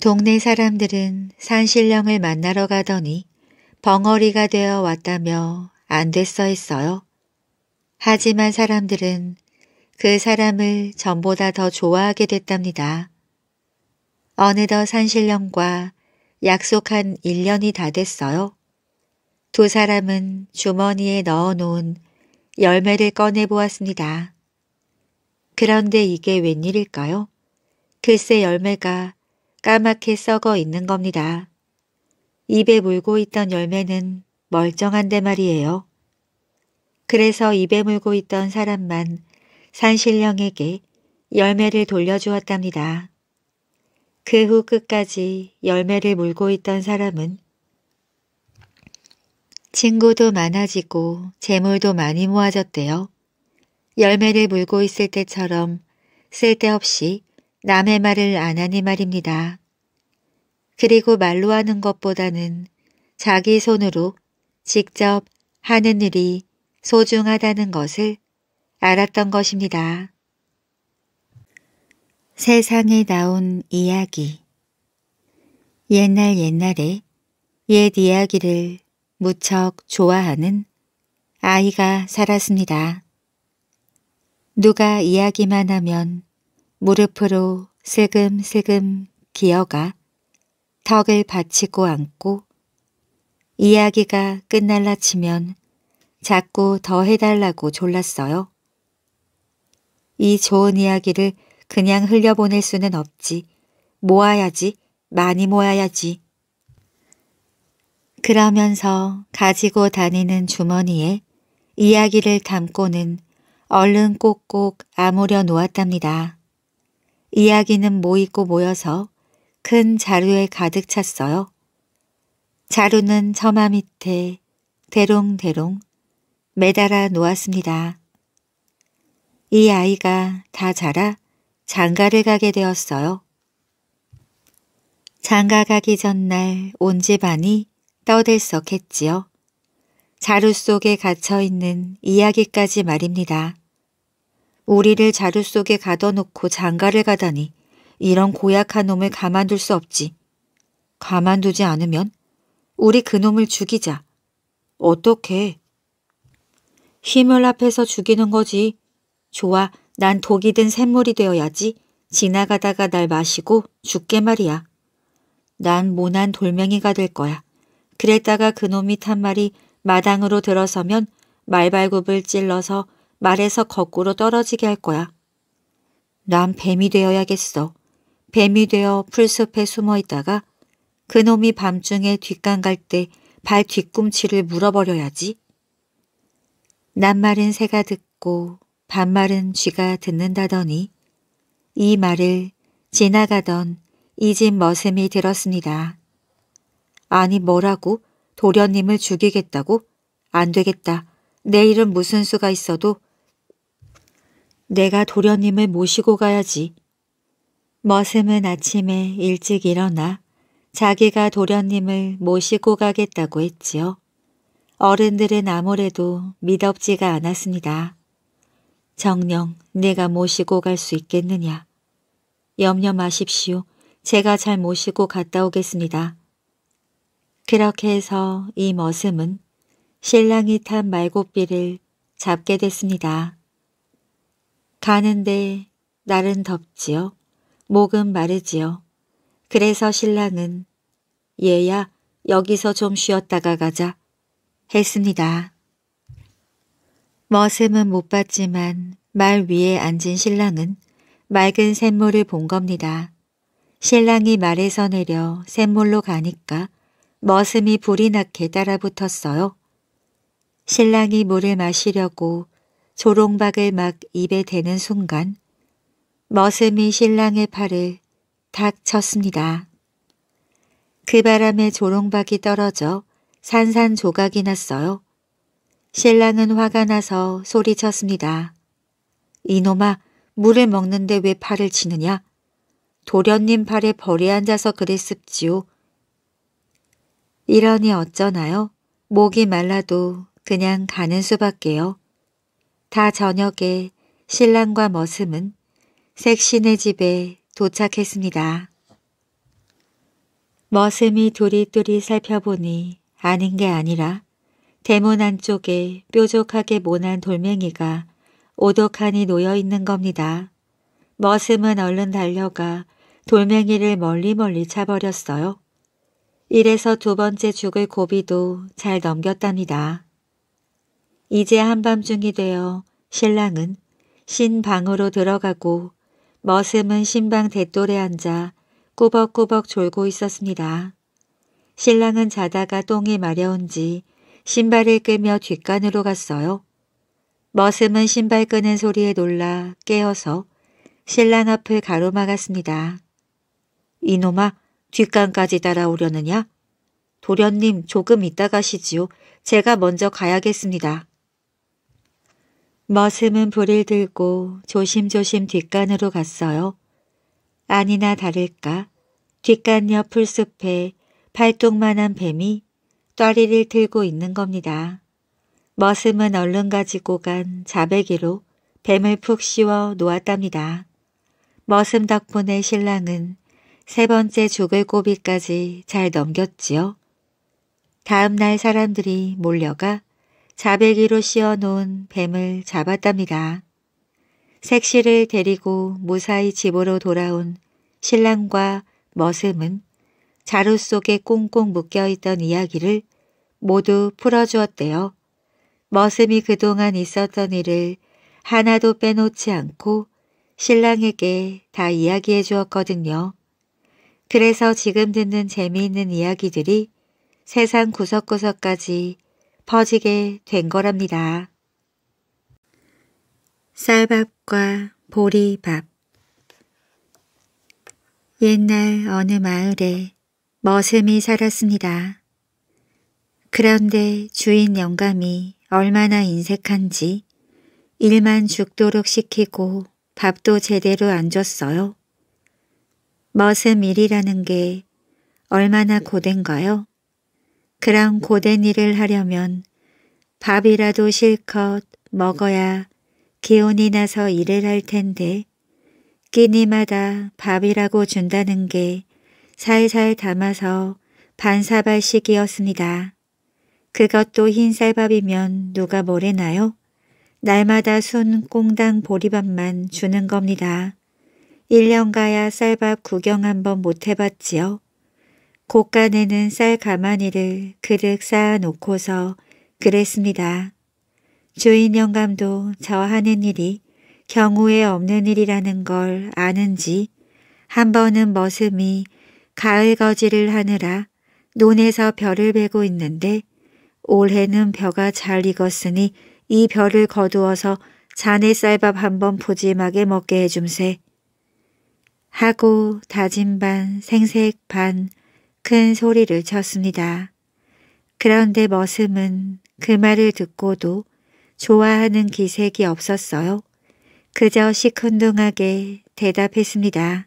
동네 사람들은 산신령을 만나러 가더니 벙어리가 되어 왔다며 안 됐어 했어요. 하지만 사람들은 그 사람을 전보다 더 좋아하게 됐답니다. 어느덧 산신령과 약속한 1년이 다 됐어요. 두 사람은 주머니에 넣어놓은 열매를 꺼내보았습니다. 그런데 이게 웬일일까요? 글쎄 열매가 까맣게 썩어 있는 겁니다. 입에 물고 있던 열매는 멀쩡한데 말이에요. 그래서 입에 물고 있던 사람만 산신령에게 열매를 돌려주었답니다. 그 후 끝까지 열매를 물고 있던 사람은 친구도 많아지고 재물도 많이 모아졌대요. 열매를 물고 있을 때처럼 쓸데없이 남의 말을 안 하니 말입니다. 그리고 말로 하는 것보다는 자기 손으로 직접 하는 일이 소중하다는 것을 알았던 것입니다. 세상에 나온 이야기 옛날 옛날에 옛 이야기를 무척 좋아하는 아이가 살았습니다. 누가 이야기만 하면 무릎으로 세금세금 기어가 턱을 받치고 앉고 이야기가 끝날라 치면 자꾸 더 해달라고 졸랐어요. 이 좋은 이야기를 그냥 흘려보낼 수는 없지. 모아야지. 많이 모아야지. 그러면서 가지고 다니는 주머니에 이야기를 담고는 얼른 꼭꼭 아무려 놓았답니다. 이야기는 모이고 모여서 큰 자루에 가득 찼어요. 자루는 저마 밑에 대롱대롱 매달아 놓았습니다. 이 아이가 다 자라 장가를 가게 되었어요. 장가 가기 전날 온 집안이 떠들썩했지요. 자루 속에 갇혀있는 이야기까지 말입니다. 우리를 자루 속에 가둬놓고 장가를 가다니 이런 고약한 놈을 가만둘 수 없지. 가만두지 않으면 우리 그놈을 죽이자. 어떻게? 힘을 합해서 죽이는 거지. 좋아, 난 독이든 샘물이 되어야지. 지나가다가 날 마시고 죽게 말이야. 난 모난 돌멩이가 될 거야. 그랬다가 그놈이 탄 말이 마당으로 들어서면 말발굽을 찔러서 말에서 거꾸로 떨어지게 할 거야. 난 뱀이 되어야겠어. 뱀이 되어 풀숲에 숨어 있다가 그놈이 밤중에 뒷간 갈 때 발 뒤꿈치를 물어버려야지. 낱말은 새가 듣고 반말은 쥐가 듣는다더니 이 말을 지나가던 이 집 머슴이 들었습니다. 아니 뭐라고? 도련님을 죽이겠다고? 안 되겠다. 내일은 무슨 수가 있어도 내가 도련님을 모시고 가야지. 머슴은 아침에 일찍 일어나 자기가 도련님을 모시고 가겠다고 했지요. 어른들은 아무래도 믿업지가 않았습니다. 정녕 내가 모시고 갈 수 있겠느냐. 염려 마십시오. 제가 잘 모시고 갔다 오겠습니다. 그렇게 해서 이 머슴은 신랑이 탄 말고삐를 잡게 됐습니다. 가는데 날은 덥지요. 목은 마르지요. 그래서 신랑은 얘야 여기서 좀 쉬었다가 가자 했습니다. 머슴은 못 봤지만 말 위에 앉은 신랑은 맑은 샘물을 본 겁니다. 신랑이 말에서 내려 샘물로 가니까 머슴이 불이 나게 따라붙었어요. 신랑이 물을 마시려고 조롱박을 막 입에 대는 순간 머슴이 신랑의 팔을 탁 쳤습니다. 그 바람에 조롱박이 떨어져 산산조각이 났어요. 신랑은 화가 나서 소리쳤습니다. 이놈아 물을 먹는데 왜 팔을 치느냐? 도련님 팔에 벌이 앉아서 그랬습지요. 이러니 어쩌나요? 목이 말라도 그냥 가는 수밖에요. 다 저녁에 신랑과 머슴은 색신의 집에 도착했습니다. 머슴이 두리두리 살펴보니 아닌 게 아니라 대문 안쪽에 뾰족하게 모난 돌멩이가 오독하니 놓여 있는 겁니다. 머슴은 얼른 달려가 돌멩이를 멀리멀리 차버렸어요. 이래서 두 번째 죽을 고비도 잘 넘겼답니다. 이제 한밤중이 되어 신랑은 신방으로 들어가고 머슴은 신방 대돌에 앉아 꾸벅꾸벅 졸고 있었습니다. 신랑은 자다가 똥이 마려운지 신발을 끄며 뒷간으로 갔어요. 머슴은 신발 끄는 소리에 놀라 깨어서 신랑 앞을 가로막았습니다. 이놈아, 뒷간까지 따라오려느냐? 도련님 조금 이따 가시지요. 제가 먼저 가야겠습니다. 머슴은 불을 들고 조심조심 뒷간으로 갔어요. 아니나 다를까 뒷간 옆 풀숲에 팔뚝만한 뱀이 떠리를 들고 있는 겁니다. 머슴은 얼른 가지고 간 자배기로 뱀을 푹 씌워 놓았답니다. 머슴 덕분에 신랑은 세 번째 죽을 고비까지 잘 넘겼지요. 다음 날 사람들이 몰려가 자배기로 씌워 놓은 뱀을 잡았답니다. 색시를 데리고 무사히 집으로 돌아온 신랑과 머슴은 자루 속에 꽁꽁 묶여있던 이야기를 모두 풀어주었대요. 머슴이 그동안 있었던 일을 하나도 빼놓지 않고 신랑에게 다 이야기해 주었거든요. 그래서 지금 듣는 재미있는 이야기들이 세상 구석구석까지 퍼지게 된 거랍니다. 쌀밥과 보리밥 옛날 어느 마을에 머슴이 살았습니다. 그런데 주인 영감이 얼마나 인색한지 일만 죽도록 시키고 밥도 제대로 안 줬어요. 머슴 일이라는 게 얼마나 고된가요? 그런 고된 일을 하려면 밥이라도 실컷 먹어야 기운이 나서 일을 할 텐데 끼니마다 밥이라고 준다는 게 살살 담아서 반사발식이었습니다. 그것도 흰쌀밥이면 누가 뭐래나요? 날마다 순 꽁당 보리밥만 주는 겁니다. 1년 가야 쌀밥 구경 한번 못 해봤지요. 곳간에는 쌀 가마니를 그득 쌓아놓고서 그랬습니다. 주인 영감도 저 하는 일이 경우에 없는 일이라는 걸 아는지 한 번은 머슴이 가을 거지를 하느라 논에서 벼를 베고 있는데 올해는 벼가 잘 익었으니 이 벼를 거두어서 자네 쌀밥 한번 푸짐하게 먹게 해줌세. 하고 다진 반 생색 반큰 소리를 쳤습니다. 그런데 머슴은 그 말을 듣고도 좋아하는 기색이 없었어요. 그저 시큰둥하게 대답했습니다.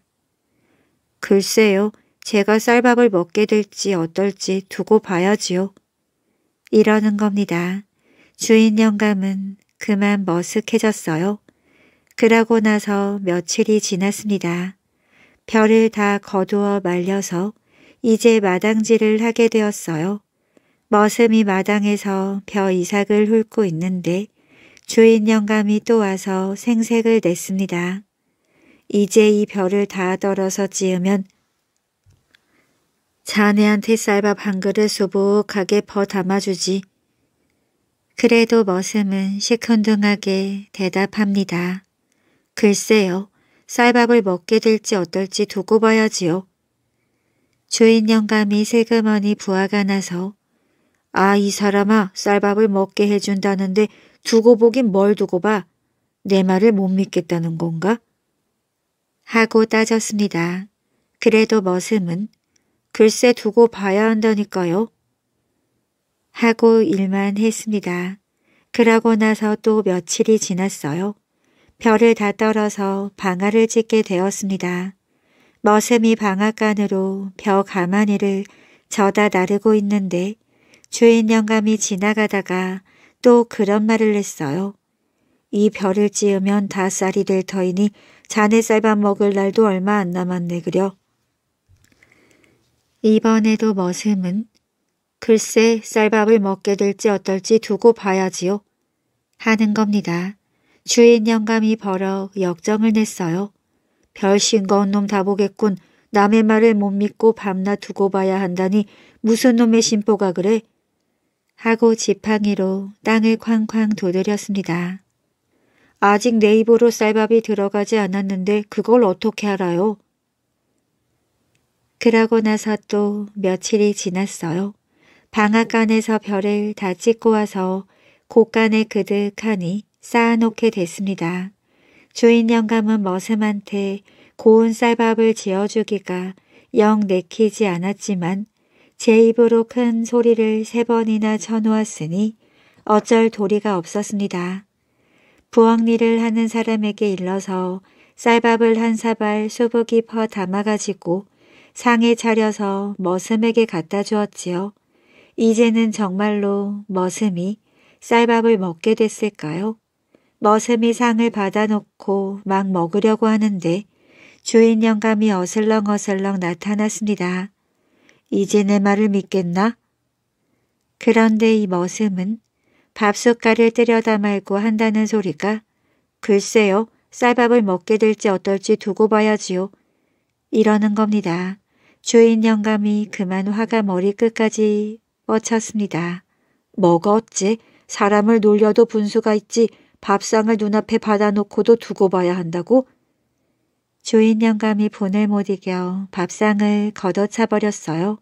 글쎄요, 제가 쌀밥을 먹게 될지 어떨지 두고 봐야지요. 이러는 겁니다. 주인 영감은 그만 머쓱해졌어요. 그러고 나서 며칠이 지났습니다. 별을 다 거두어 말려서 이제 마당질을 하게 되었어요. 머슴이 마당에서 벼 이삭을 훑고 있는데 주인 영감이 또 와서 생색을 냈습니다. 이제 이 벼를 다떨어서 찌으면 자네한테 쌀밥 한 그릇 소복하게 퍼 담아주지. 그래도 머슴은 시큰둥하게 대답합니다. 글쎄요, 쌀밥을 먹게 될지 어떨지 두고 봐야지요. 주인 영감이 세금머니 부하가 나서 아 이 사람아 쌀밥을 먹게 해준다는데 두고 보긴 뭘 두고 봐. 내 말을 못 믿겠다는 건가? 하고 따졌습니다. 그래도 머슴은 글쎄 두고 봐야 한다니까요. 하고 일만 했습니다. 그러고 나서 또 며칠이 지났어요. 별을 다 떨어서 방아를 찍게 되었습니다. 머슴이 방앗간으로 벼 가마니를 저다 나르고 있는데 주인 영감이 지나가다가 또 그런 말을 했어요. 이 벼를 찌으면 다 쌀이 될 터이니 자네 쌀밥 먹을 날도 얼마 안 남았네 그려. 이번에도 머슴은 글쎄 쌀밥을 먹게 될지 어떨지 두고 봐야지요. 하는 겁니다. 주인 영감이 벌어 역정을 냈어요. 별 싱거운 놈 다 보겠군. 남의 말을 못 믿고 밤낮 두고 봐야 한다니 무슨 놈의 심보가 그래? 하고 지팡이로 땅을 쾅쾅 도드렸습니다. 아직 내 입으로 쌀밥이 들어가지 않았는데 그걸 어떻게 알아요? 그러고 나서 또 며칠이 지났어요. 방앗간에서 별을 다 찍고 와서 곳간에 그득하니 쌓아놓게 됐습니다. 주인 영감은 머슴한테 고운 쌀밥을 지어주기가 영 내키지 않았지만 제 입으로 큰 소리를 세 번이나 쳐놓았으니 어쩔 도리가 없었습니다. 부엌 일을 하는 사람에게 일러서 쌀밥을 한 사발 수부 깊퍼 담아가지고 상에 차려서 머슴에게 갖다 주었지요. 이제는 정말로 머슴이 쌀밥을 먹게 됐을까요? 머슴이 상을 받아놓고 막 먹으려고 하는데 주인 영감이 어슬렁어슬렁 나타났습니다. 이제 내 말을 믿겠나? 그런데 이 머슴은 밥숟갈을 때려다 말고 한다는 소리가 글쎄요 쌀밥을 먹게 될지 어떨지 두고 봐야지요. 이러는 겁니다. 주인 영감이 그만 화가 머리끝까지 뻗쳤습니다. 먹었지 사람을 놀려도 분수가 있지 밥상을 눈앞에 받아놓고도 두고 봐야 한다고? 주인 영감이 본을못 이겨 밥상을 걷어차버렸어요.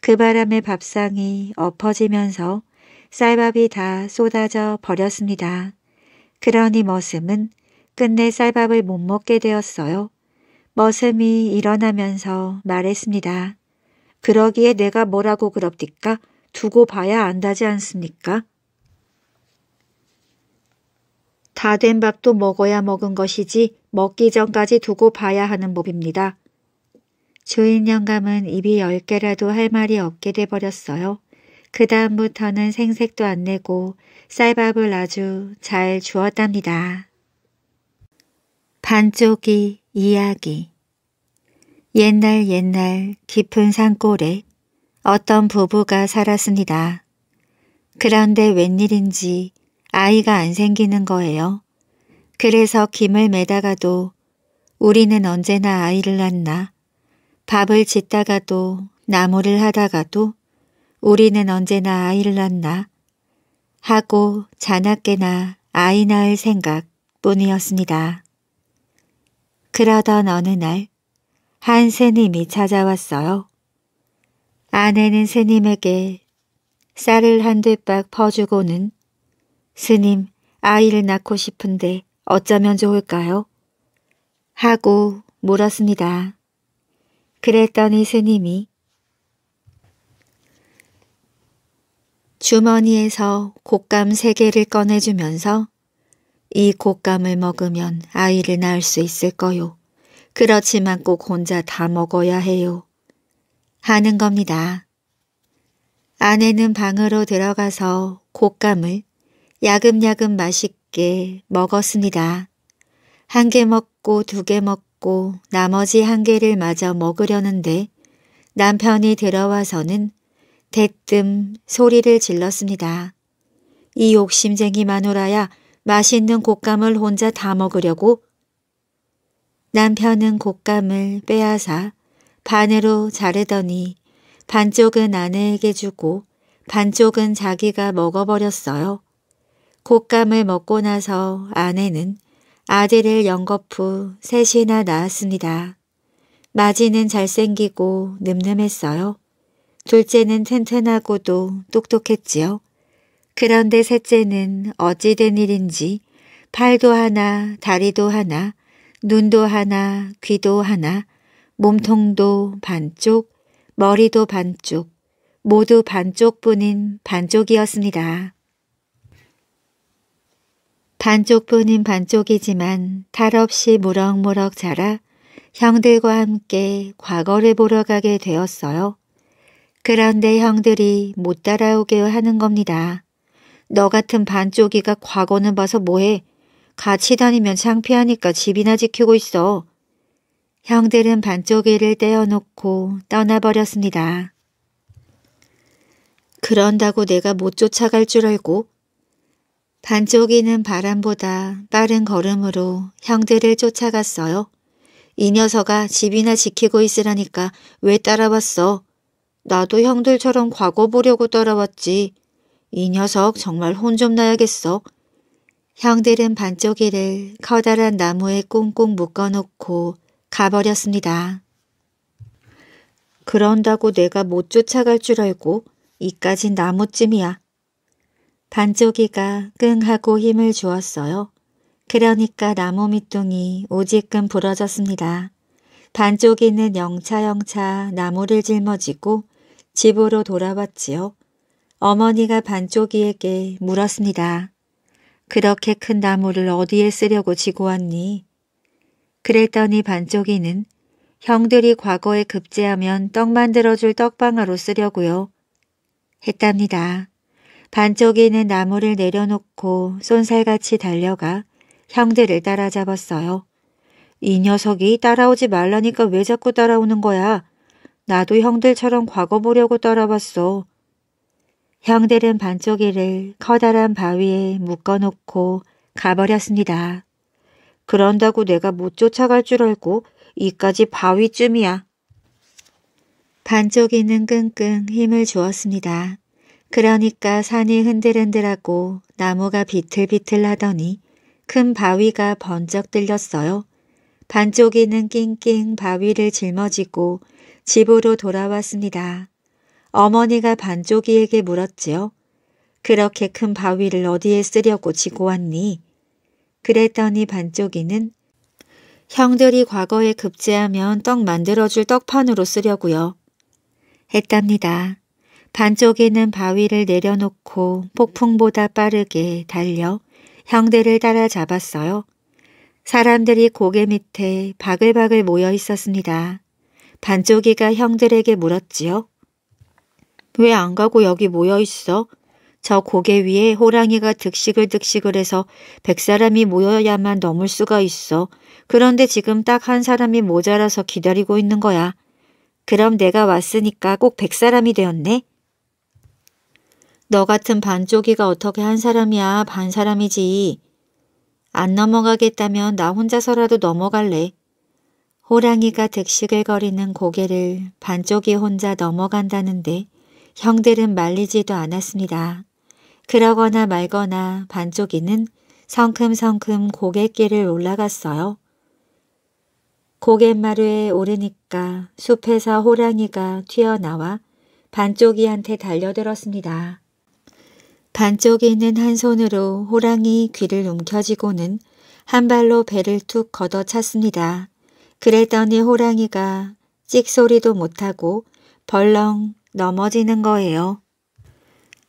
그 바람에 밥상이 엎어지면서 쌀밥이 다 쏟아져 버렸습니다. 그러니 머슴은 끝내 쌀밥을 못 먹게 되었어요. 머슴이 일어나면서 말했습니다. 그러기에 내가 뭐라고 그럽디까? 두고 봐야 안다지 않습니까? 다된 밥도 먹어야 먹은 것이지 먹기 전까지 두고 봐야 하는 법입니다. 주인 영감은 입이 열 개라도 할 말이 없게 돼버렸어요. 그 다음부터는 생색도 안 내고 쌀밥을 아주 잘 주었답니다. 반쪽이 이야기 옛날 옛날 깊은 산골에 어떤 부부가 살았습니다. 그런데 웬일인지 아이가 안 생기는 거예요. 그래서 김을 매다가도 우리는 언제나 아이를 낳나 밥을 짓다가도 나무를 하다가도 우리는 언제나 아이를 낳나 하고 자나깨나 아이 낳을 생각뿐이었습니다. 그러던 어느 날한 스님이 찾아왔어요. 아내는 스님에게 쌀을 한 대박 퍼주고는 스님, 아이를 낳고 싶은데 어쩌면 좋을까요? 하고 물었습니다. 그랬더니 스님이 주머니에서 곶감 세 개를 꺼내주면서 이 곶감을 먹으면 아이를 낳을 수 있을 거요. 그렇지만 꼭 혼자 다 먹어야 해요. 하는 겁니다. 아내는 방으로 들어가서 곶감을 야금야금 맛있게 먹었습니다. 한 개 먹고 두 개 먹고 나머지 한 개를 마저 먹으려는데 남편이 들어와서는 대뜸 소리를 질렀습니다. 이 욕심쟁이 마누라야 맛있는 곶감을 혼자 다 먹으려고 남편은 곶감을 빼앗아 반으로 자르더니 반쪽은 아내에게 주고 반쪽은 자기가 먹어버렸어요. 곶감을 먹고 나서 아내는 아들을 연거푸 셋이나 낳았습니다. 마지는 잘생기고 늠름했어요. 둘째는 튼튼하고도 똑똑했지요. 그런데 셋째는 어찌된 일인지 팔도 하나, 다리도 하나, 눈도 하나, 귀도 하나, 몸통도 반쪽, 머리도 반쪽, 모두 반쪽뿐인 반쪽이었습니다. 반쪽뿐인 반쪽이지만 탈없이 무럭무럭 자라 형들과 함께 과거를 보러 가게 되었어요. 그런데 형들이 못 따라오게 하는 겁니다. 너 같은 반쪽이가 과거는 봐서 뭐해. 같이 다니면 창피하니까 집이나 지키고 있어. 형들은 반쪽이를 떼어놓고 떠나버렸습니다. 그런다고 내가 못 쫓아갈 줄 알고 반쪽이는 바람보다 빠른 걸음으로 형들을 쫓아갔어요. 이 녀석아 집이나 지키고 있으라니까 왜 따라왔어? 나도 형들처럼 과거 보려고 따라왔지. 이 녀석 정말 혼 좀 나야겠어. 형들은 반쪽이를 커다란 나무에 꽁꽁 묶어놓고 가버렸습니다. 그런다고 내가 못 쫓아갈 줄 알고 이까진 나무쯤이야. 반쪽이가 끙 하고 힘을 주었어요. 그러니까 나무 밑둥이 오지끔 부러졌습니다. 반쪽이는 영차영차 나무를 짊어지고 집으로 돌아왔지요. 어머니가 반쪽이에게 물었습니다. 그렇게 큰 나무를 어디에 쓰려고 지고 왔니? 그랬더니 반쪽이는 형들이 과거에 급제하면 떡 만들어줄 떡방아로 쓰려고요. 했답니다. 반쪽에 있는 나무를 내려놓고 쏜살같이 달려가 형들을 따라잡았어요. 이 녀석이 따라오지 말라니까 왜 자꾸 따라오는 거야? 나도 형들처럼 과거 보려고 따라봤어. 형들은 반쪽이를 커다란 바위에 묶어놓고 가버렸습니다. 그런다고 내가 못 쫓아갈 줄 알고 이까지 바위쯤이야. 반쪽이는 끙끙 힘을 주었습니다. 그러니까 산이 흔들흔들하고 나무가 비틀비틀하더니 큰 바위가 번쩍 들렸어요. 반쪽이는 낑낑 바위를 짊어지고 집으로 돌아왔습니다. 어머니가 반쪽이에게 물었지요. 그렇게 큰 바위를 어디에 쓰려고 지고 왔니? 그랬더니 반쪽이는 형들이 과거에 급제하면 떡 만들어줄 떡판으로 쓰려고요. 했답니다. 반쪽에는 바위를 내려놓고 폭풍보다 빠르게 달려 형들을 따라잡았어요. 사람들이 고개 밑에 바글바글 모여 있었습니다. 반쪽이가 형들에게 물었지요. 왜 안 가고 여기 모여 있어? 저 고개 위에 호랑이가 득식을득식을 해서 백 사람이 모여야만 넘을 수가 있어. 그런데 지금 딱 한 사람이 모자라서 기다리고 있는 거야. 그럼 내가 왔으니까 꼭 백 사람이 되었네. 너 같은 반쪽이가 어떻게 한 사람이야 반 사람이지. 안 넘어가겠다면 나 혼자서라도 넘어갈래. 호랑이가 득식을거리는 고개를 반쪽이 혼자 넘어간다는데 형들은 말리지도 않았습니다. 그러거나 말거나 반쪽이는 성큼성큼 고갯길을 올라갔어요. 고갯마루에 오르니까 숲에서 호랑이가 튀어나와 반쪽이한테 달려들었습니다. 반쪽에 있는 한 손으로 호랑이 귀를 움켜쥐고는 한 발로 배를 툭 걷어찼습니다. 그랬더니 호랑이가 찍소리도 못하고 벌렁 넘어지는 거예요.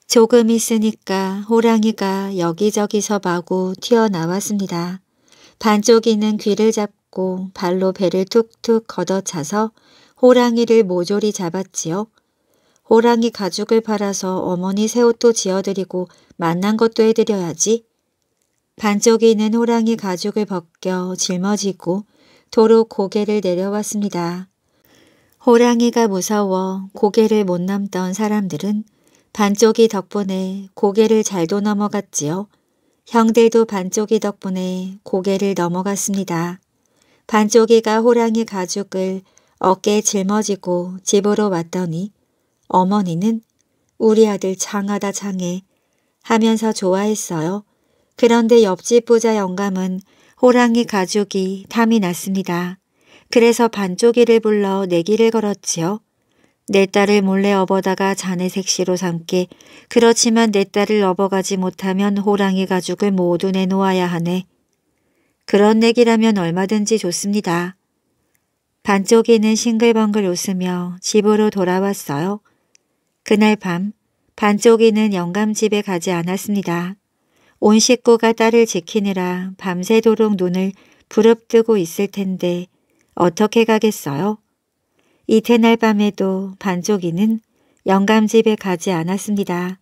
조금 있으니까 호랑이가 여기저기서 마구 튀어나왔습니다. 반쪽이는 귀를 잡고 발로 배를 툭툭 걷어차서 호랑이를 모조리 잡았지요. 호랑이 가죽을 팔아서 어머니 새옷도 지어드리고 만난 것도 해드려야지. 반쪽이 있는 호랑이 가죽을 벗겨 짊어지고 도로 고개를 내려왔습니다. 호랑이가 무서워 고개를 못 넘던 사람들은 반쪽이 덕분에 고개를 잘도 넘어갔지요. 형들도 반쪽이 덕분에 고개를 넘어갔습니다. 반쪽이가 호랑이 가죽을 어깨에 짊어지고 집으로 왔더니 어머니는 우리 아들 장하다 장해 하면서 좋아했어요. 그런데 옆집 부자 영감은 호랑이 가죽이 탐이 났습니다. 그래서 반쪽이를 불러 내기를 걸었지요. 내 딸을 몰래 업어다가 자네 색시로 삼게 그렇지만 내 딸을 업어가지 못하면 호랑이 가죽을 모두 내놓아야 하네. 그런 내기라면 얼마든지 좋습니다. 반쪽이는 싱글벙글 웃으며 집으로 돌아왔어요. 그날 밤 반쪽이는 영감집에 가지 않았습니다. 온 식구가 딸을 지키느라 밤새도록 눈을 부릅뜨고 있을 텐데 어떻게 가겠어요? 이튿날 밤에도 반쪽이는 영감집에 가지 않았습니다.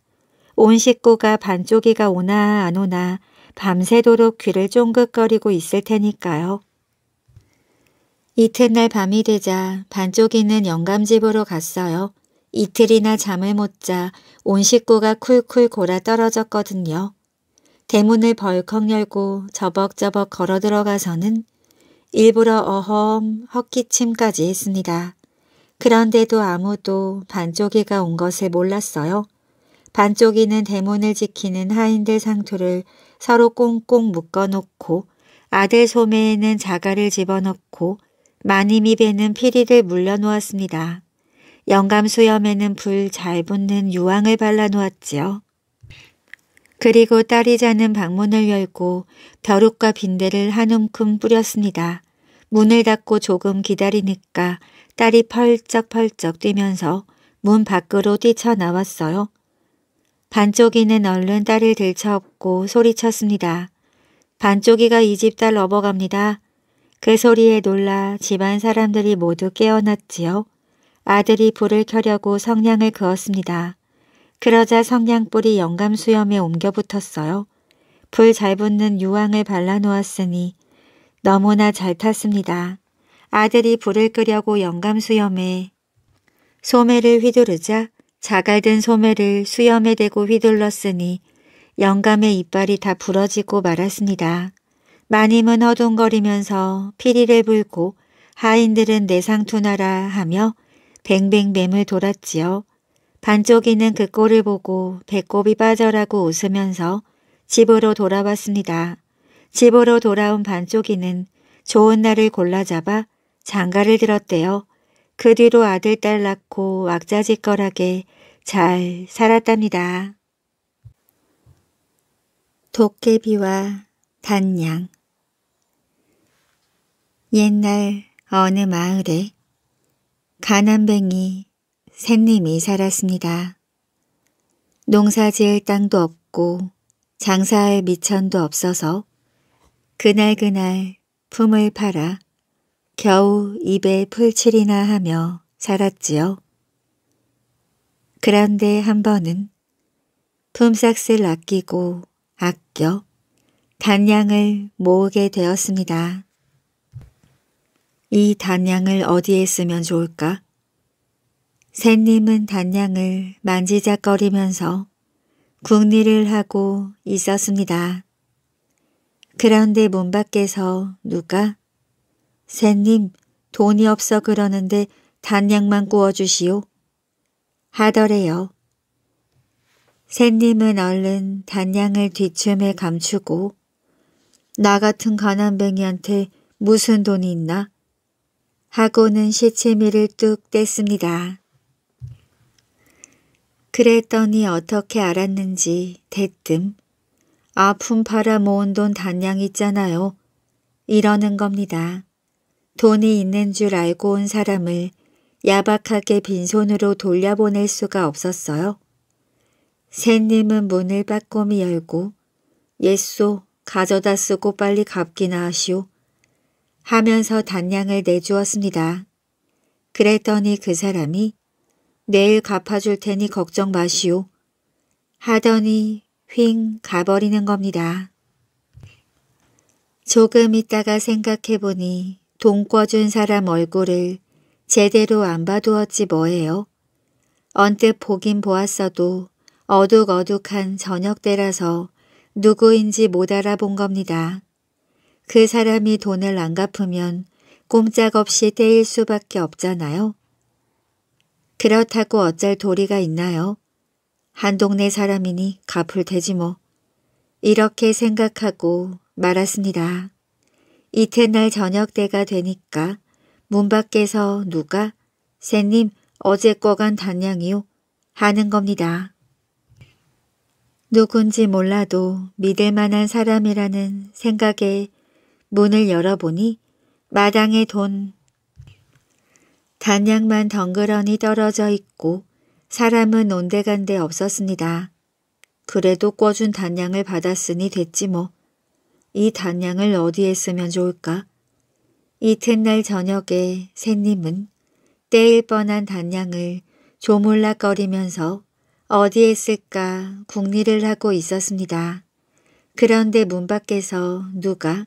온 식구가 반쪽이가 오나 안 오나 밤새도록 귀를 쫑긋거리고 있을 테니까요. 이튿날 밤이 되자 반쪽이는 영감집으로 갔어요. 이틀이나 잠을 못 자 온 식구가 쿨쿨 골아 떨어졌거든요. 대문을 벌컥 열고 저벅저벅 걸어 들어가서는 일부러 어험 헛기침까지 했습니다. 그런데도 아무도 반쪽이가 온 것을 몰랐어요. 반쪽이는 대문을 지키는 하인들 상투를 서로 꽁꽁 묶어놓고 아들 소매에는 자갈을 집어넣고 마님 입에는 피리를 물려놓았습니다. 영감수염에는 불 잘 붙는 유황을 발라놓았지요. 그리고 딸이 자는 방문을 열고 벼룩과 빈대를 한 움큼 뿌렸습니다. 문을 닫고 조금 기다리니까 딸이 펄쩍펄쩍 뛰면서 문 밖으로 뛰쳐나왔어요. 반쪽이는 얼른 딸을 들쳐업고 소리쳤습니다. 반쪽이가 이 집 딸 업어갑니다. 그 소리에 놀라 집안 사람들이 모두 깨어났지요. 아들이 불을 켜려고 성냥을 그었습니다. 그러자 성냥불이 영감수염에 옮겨 붙었어요. 불 잘 붙는 유황을 발라놓았으니 너무나 잘 탔습니다. 아들이 불을 끄려고 영감수염에 소매를 휘두르자 자갈든 소매를 수염에 대고 휘둘렀으니 영감의 이빨이 다 부러지고 말았습니다. 마님은 허둥거리면서 피리를 불고 하인들은 내상투나라 하며 뱅뱅뱀을 돌았지요. 반쪽 이는그 꼴을 보고 배꼽이 빠져라고 웃으면서 집으로 돌아왔습니다. 집으로 돌아온 반쪽이는 좋은 날을 골라잡아 장가를 들었대요. 그 뒤로 아들 딸 낳고 악자지껄하게 잘 살았답니다. 도깨비와 단양 옛날 어느 마을에 가난뱅이 샘님이 살았습니다. 농사지을 땅도 없고 장사할 미천도 없어서 그날그날 품을 팔아 겨우 입에 풀칠이나 하며 살았지요. 그런데 한 번은 품삯을 아끼고 아껴 단양을 모으게 되었습니다. 이 단양을 어디에 쓰면 좋을까? 샌님은 단양을 만지작거리면서 궁리를 하고 있었습니다. 그런데 문 밖에서 누가 샌님 돈이 없어 그러는데 단양만 구워주시오 하더래요. 샌님은 얼른 단양을 뒷춤에 감추고 나 같은 가난뱅이한테 무슨 돈이 있나 하고는 시체미를뚝 뗐습니다. 그랬더니 어떻게 알았는지 대뜸 아픔 팔아 모은 돈 단양 있잖아요. 이러는 겁니다. 돈이 있는 줄 알고 온 사람을 야박하게 빈손으로 돌려보낼 수가 없었어요. 새님은 문을 빠꼼히 열고 옛소 가져다 쓰고 빨리 갚기나 하시오. 하면서 단양을 내주었습니다. 그랬더니 그 사람이 내일 갚아줄 테니 걱정 마시오. 하더니 휙 가버리는 겁니다. 조금 있다가 생각해보니 돈 꿔준 사람 얼굴을 제대로 안 봐두었지 뭐예요. 언뜻 보긴 보았어도 어둑어둑한 저녁때라서 누구인지 못 알아본 겁니다. 그 사람이 돈을 안 갚으면 꼼짝없이 떼일 수밖에 없잖아요. 그렇다고 어쩔 도리가 있나요? 한 동네 사람이니 갚을 테지 뭐. 이렇게 생각하고 말았습니다. 이튿날 저녁 때가 되니까 문 밖에서 누가 새님 어제 꺼간 단양이요 하는 겁니다. 누군지 몰라도 믿을 만한 사람이라는 생각에 문을 열어보니 마당에 돈 단양만 덩그러니 떨어져 있고 사람은 온데간데 없었습니다. 그래도 꿔준 단양을 받았으니 됐지 뭐. 이 단양을 어디에 쓰면 좋을까? 이튿날 저녁에 샌님은때일 뻔한 단양을 조물락거리면서 어디에 쓸까 궁리를 하고 있었습니다. 그런데 문 밖에서 누가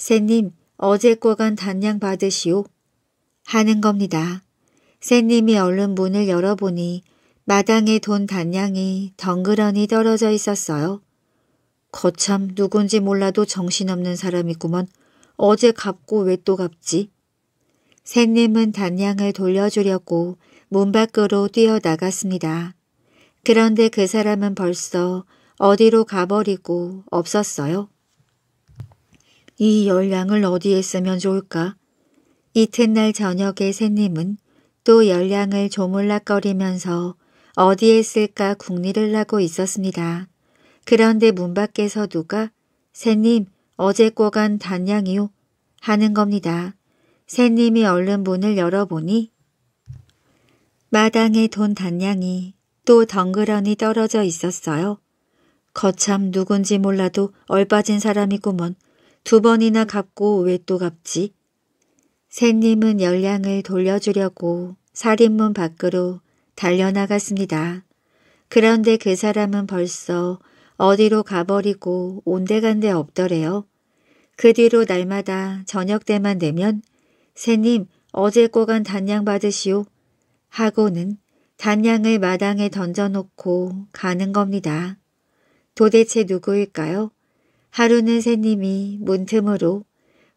샌님 어제 꼬간 단양 받으시오. 하는 겁니다. 샌님이 얼른 문을 열어보니 마당에 돈 단양이 덩그러니 떨어져 있었어요. 거참 누군지 몰라도 정신없는 사람이구먼. 어제 갚고 왜 또 갚지? 샌님은 단양을 돌려주려고 문 밖으로 뛰어나갔습니다. 그런데 그 사람은 벌써 어디로 가버리고 없었어요. 이 열량을 어디에 쓰면 좋을까? 이튿날 저녁에 샌님은또 열량을 조물락거리면서 어디에 쓸까 궁리를 하고 있었습니다. 그런데 문 밖에서 누가 샌님 어제 꼬간 단양이요 하는 겁니다. 샌님이 얼른 문을 열어보니 마당에 돈 단양이 또 덩그러니 떨어져 있었어요. 거참 누군지 몰라도 얼빠진 사람이구먼 두 번이나 갚고 왜 또 갚지? 샌님은 열량을 돌려주려고 살인문 밖으로 달려나갔습니다. 그런데 그 사람은 벌써 어디로 가버리고 온데간데 없더래요. 그 뒤로 날마다 저녁 때만 되면 새님 어제 꼬간 단양 받으시오 하고는 단양을 마당에 던져놓고 가는 겁니다. 도대체 누구일까요? 하루는 새님이 문틈으로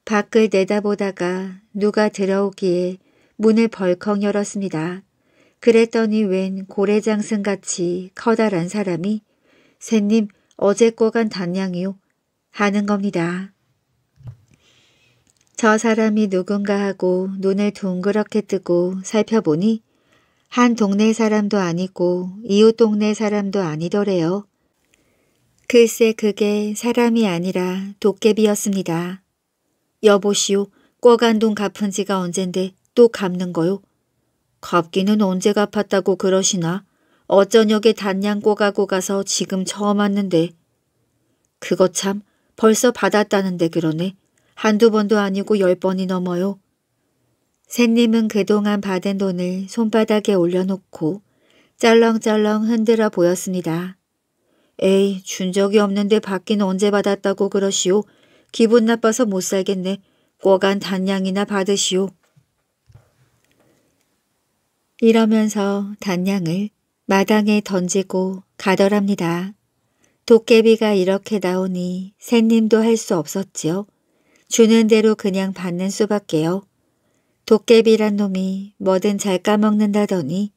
밖을 내다보다가 누가 들어오기에 문을 벌컥 열었습니다. 그랬더니 웬 고래장승같이 커다란 사람이 새님 어제 꼬간 단양이요 하는 겁니다. 저 사람이 누군가 하고 눈을 동그랗게 뜨고 살펴보니 한 동네 사람도 아니고 이웃 동네 사람도 아니더래요. 글쎄 그게 사람이 아니라 도깨비였습니다. 여보시오, 꿔간 돈 갚은 지가 언젠데 또 갚는 거요? 갚기는 언제 갚았다고 그러시나? 어쩌녁에 단양 꼬가고 가서 지금 처음 왔는데. 그거 참 벌써 받았다는데 그러네. 한두 번도 아니고 열 번이 넘어요. 샌님은 그동안 받은 돈을 손바닥에 올려놓고 짤렁짤렁 흔들어 보였습니다. 에이, 준 적이 없는데 받긴 언제 받았다고 그러시오. 기분 나빠서 못 살겠네. 꼬간 단양이나 받으시오. 이러면서 단양을 마당에 던지고 가더랍니다. 도깨비가 이렇게 나오니 샌님도할 수 없었지요. 주는 대로 그냥 받는 수밖에요. 도깨비란 놈이 뭐든 잘 까먹는다더니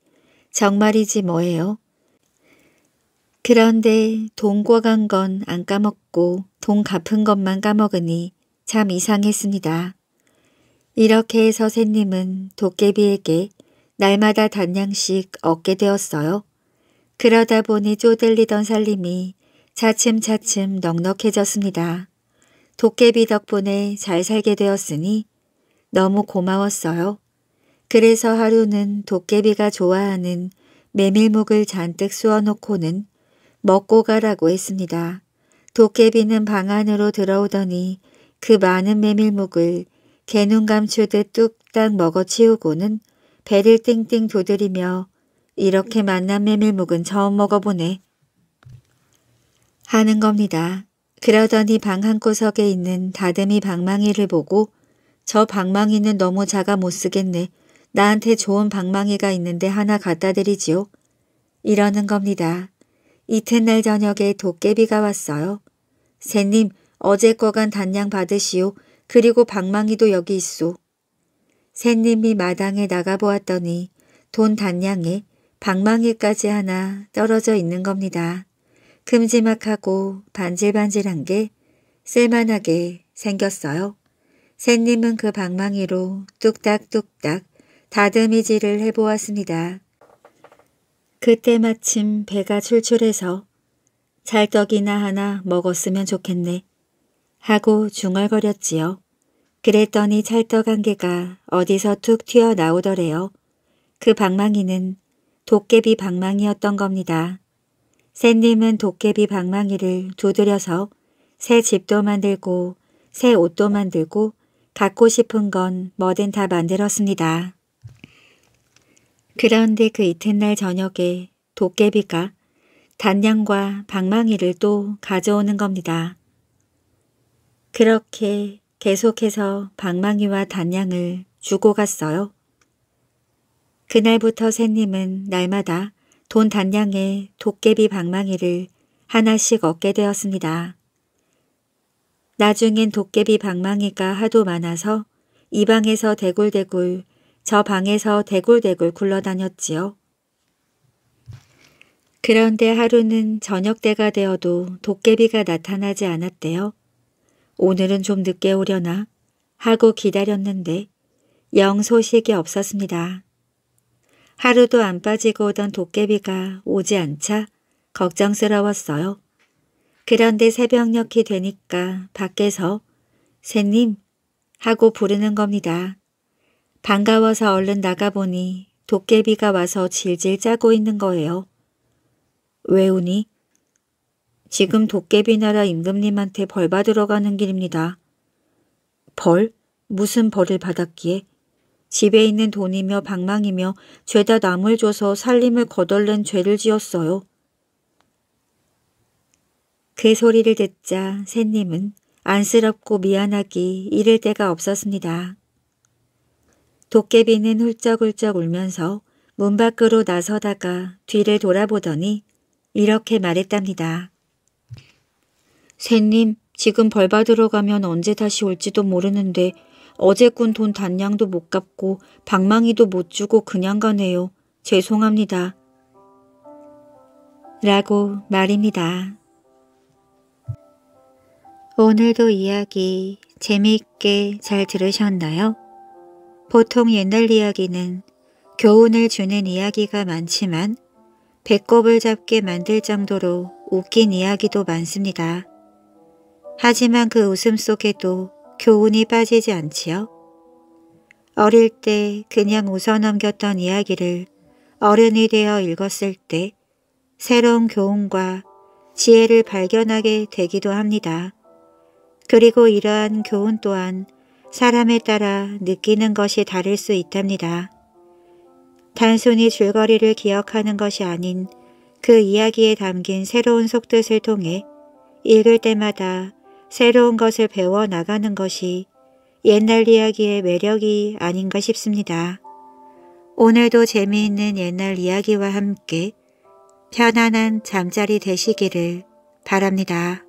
정말이지 뭐예요. 그런데 돈 꿔간 건 안 까먹고 돈 갚은 것만 까먹으니 참 이상했습니다. 이렇게 해서 새님은 도깨비에게 날마다 단양씩 얻게 되었어요. 그러다 보니 쪼들리던 살림이 차츰차츰 넉넉해졌습니다. 도깨비 덕분에 잘 살게 되었으니 너무 고마웠어요. 그래서 하루는 도깨비가 좋아하는 메밀묵을 잔뜩 쑤어놓고는 먹고 가라고 했습니다. 도깨비는 방 안으로 들어오더니 그 많은 메밀묵을 개눈 감추듯 뚝딱 먹어치우고는 배를 띵띵 두드리며 이렇게 만난 메밀묵은 처음 먹어보네 하는 겁니다. 그러더니 방 한구석에 있는 다듬이 방망이를 보고 저 방망이는 너무 작아 못쓰겠네. 나한테 좋은 방망이가 있는데 하나 갖다 드리지요. 이러는 겁니다. 이튿날 저녁에 도깨비가 왔어요. 새님, 어제 거간 단양 받으시오. 그리고 방망이도 여기 있소. 새님이 마당에 나가보았더니 돈 단양에 방망이까지 하나 떨어져 있는 겁니다. 큼지막하고 반질반질한 게 쓸만하게 생겼어요. 새님은 그 방망이로 뚝딱뚝딱 다듬이질을 해보았습니다. 그때 마침 배가 출출해서 찰떡이나 하나 먹었으면 좋겠네 하고 중얼거렸지요. 그랬더니 찰떡 한 개가 어디서 툭 튀어나오더래요. 그 방망이는 도깨비 방망이였던 겁니다. 샌님은 도깨비 방망이를 두드려서 새 집도 만들고 새 옷도 만들고 갖고 싶은 건 뭐든 다 만들었습니다. 그런데 그 이튿날 저녁에 도깨비가 단양과 방망이를 또 가져오는 겁니다. 그렇게 계속해서 방망이와 단양을 주고 갔어요. 그날부터 새님은 날마다 돈 단양에 도깨비 방망이를 하나씩 얻게 되었습니다. 나중엔 도깨비 방망이가 하도 많아서 이 방에서 대굴대굴 저 방에서 대굴대굴 굴러다녔지요. 그런데 하루는 저녁 때가 되어도 도깨비가 나타나지 않았대요. 오늘은 좀 늦게 오려나 하고 기다렸는데 영 소식이 없었습니다. 하루도 안 빠지고 오던 도깨비가 오지 않자 걱정스러웠어요. 그런데 새벽녘이 되니까 밖에서 새님 하고 부르는 겁니다. 반가워서 얼른 나가보니 도깨비가 와서 질질 짜고 있는 거예요. 왜우니 지금 도깨비 나라 임금님한테 벌 받으러 가는 길입니다. 벌? 무슨 벌을 받았기에? 집에 있는 돈이며 방망이며 죄다 남을 줘서 살림을 거덜낸 죄를 지었어요. 그 소리를 듣자 샌님은 안쓰럽고 미안하기 이를 데가 없었습니다. 도깨비는 훌쩍훌쩍 울면서 문 밖으로 나서다가 뒤를 돌아보더니 이렇게 말했답니다. 새님, 지금 벌 받으러 가면 언제 다시 올지도 모르는데 어제 꾼돈 단량도 못 갚고 방망이도 못 주고 그냥 가네요. 죄송합니다. 라고 말입니다. 오늘도 이야기 재미있게 잘 들으셨나요? 보통 옛날 이야기는 교훈을 주는 이야기가 많지만 배꼽을 잡게 만들 정도로 웃긴 이야기도 많습니다. 하지만 그 웃음 속에도 교훈이 빠지지 않지요. 어릴 때 그냥 웃어 넘겼던 이야기를 어른이 되어 읽었을 때 새로운 교훈과 지혜를 발견하게 되기도 합니다. 그리고 이러한 교훈 또한 사람에 따라 느끼는 것이 다를 수 있답니다. 단순히 줄거리를 기억하는 것이 아닌 그 이야기에 담긴 새로운 속뜻을 통해 읽을 때마다 새로운 것을 배워나가는 것이 옛날 이야기의 매력이 아닌가 싶습니다. 오늘도 재미있는 옛날 이야기와 함께 편안한 잠자리 되시기를 바랍니다.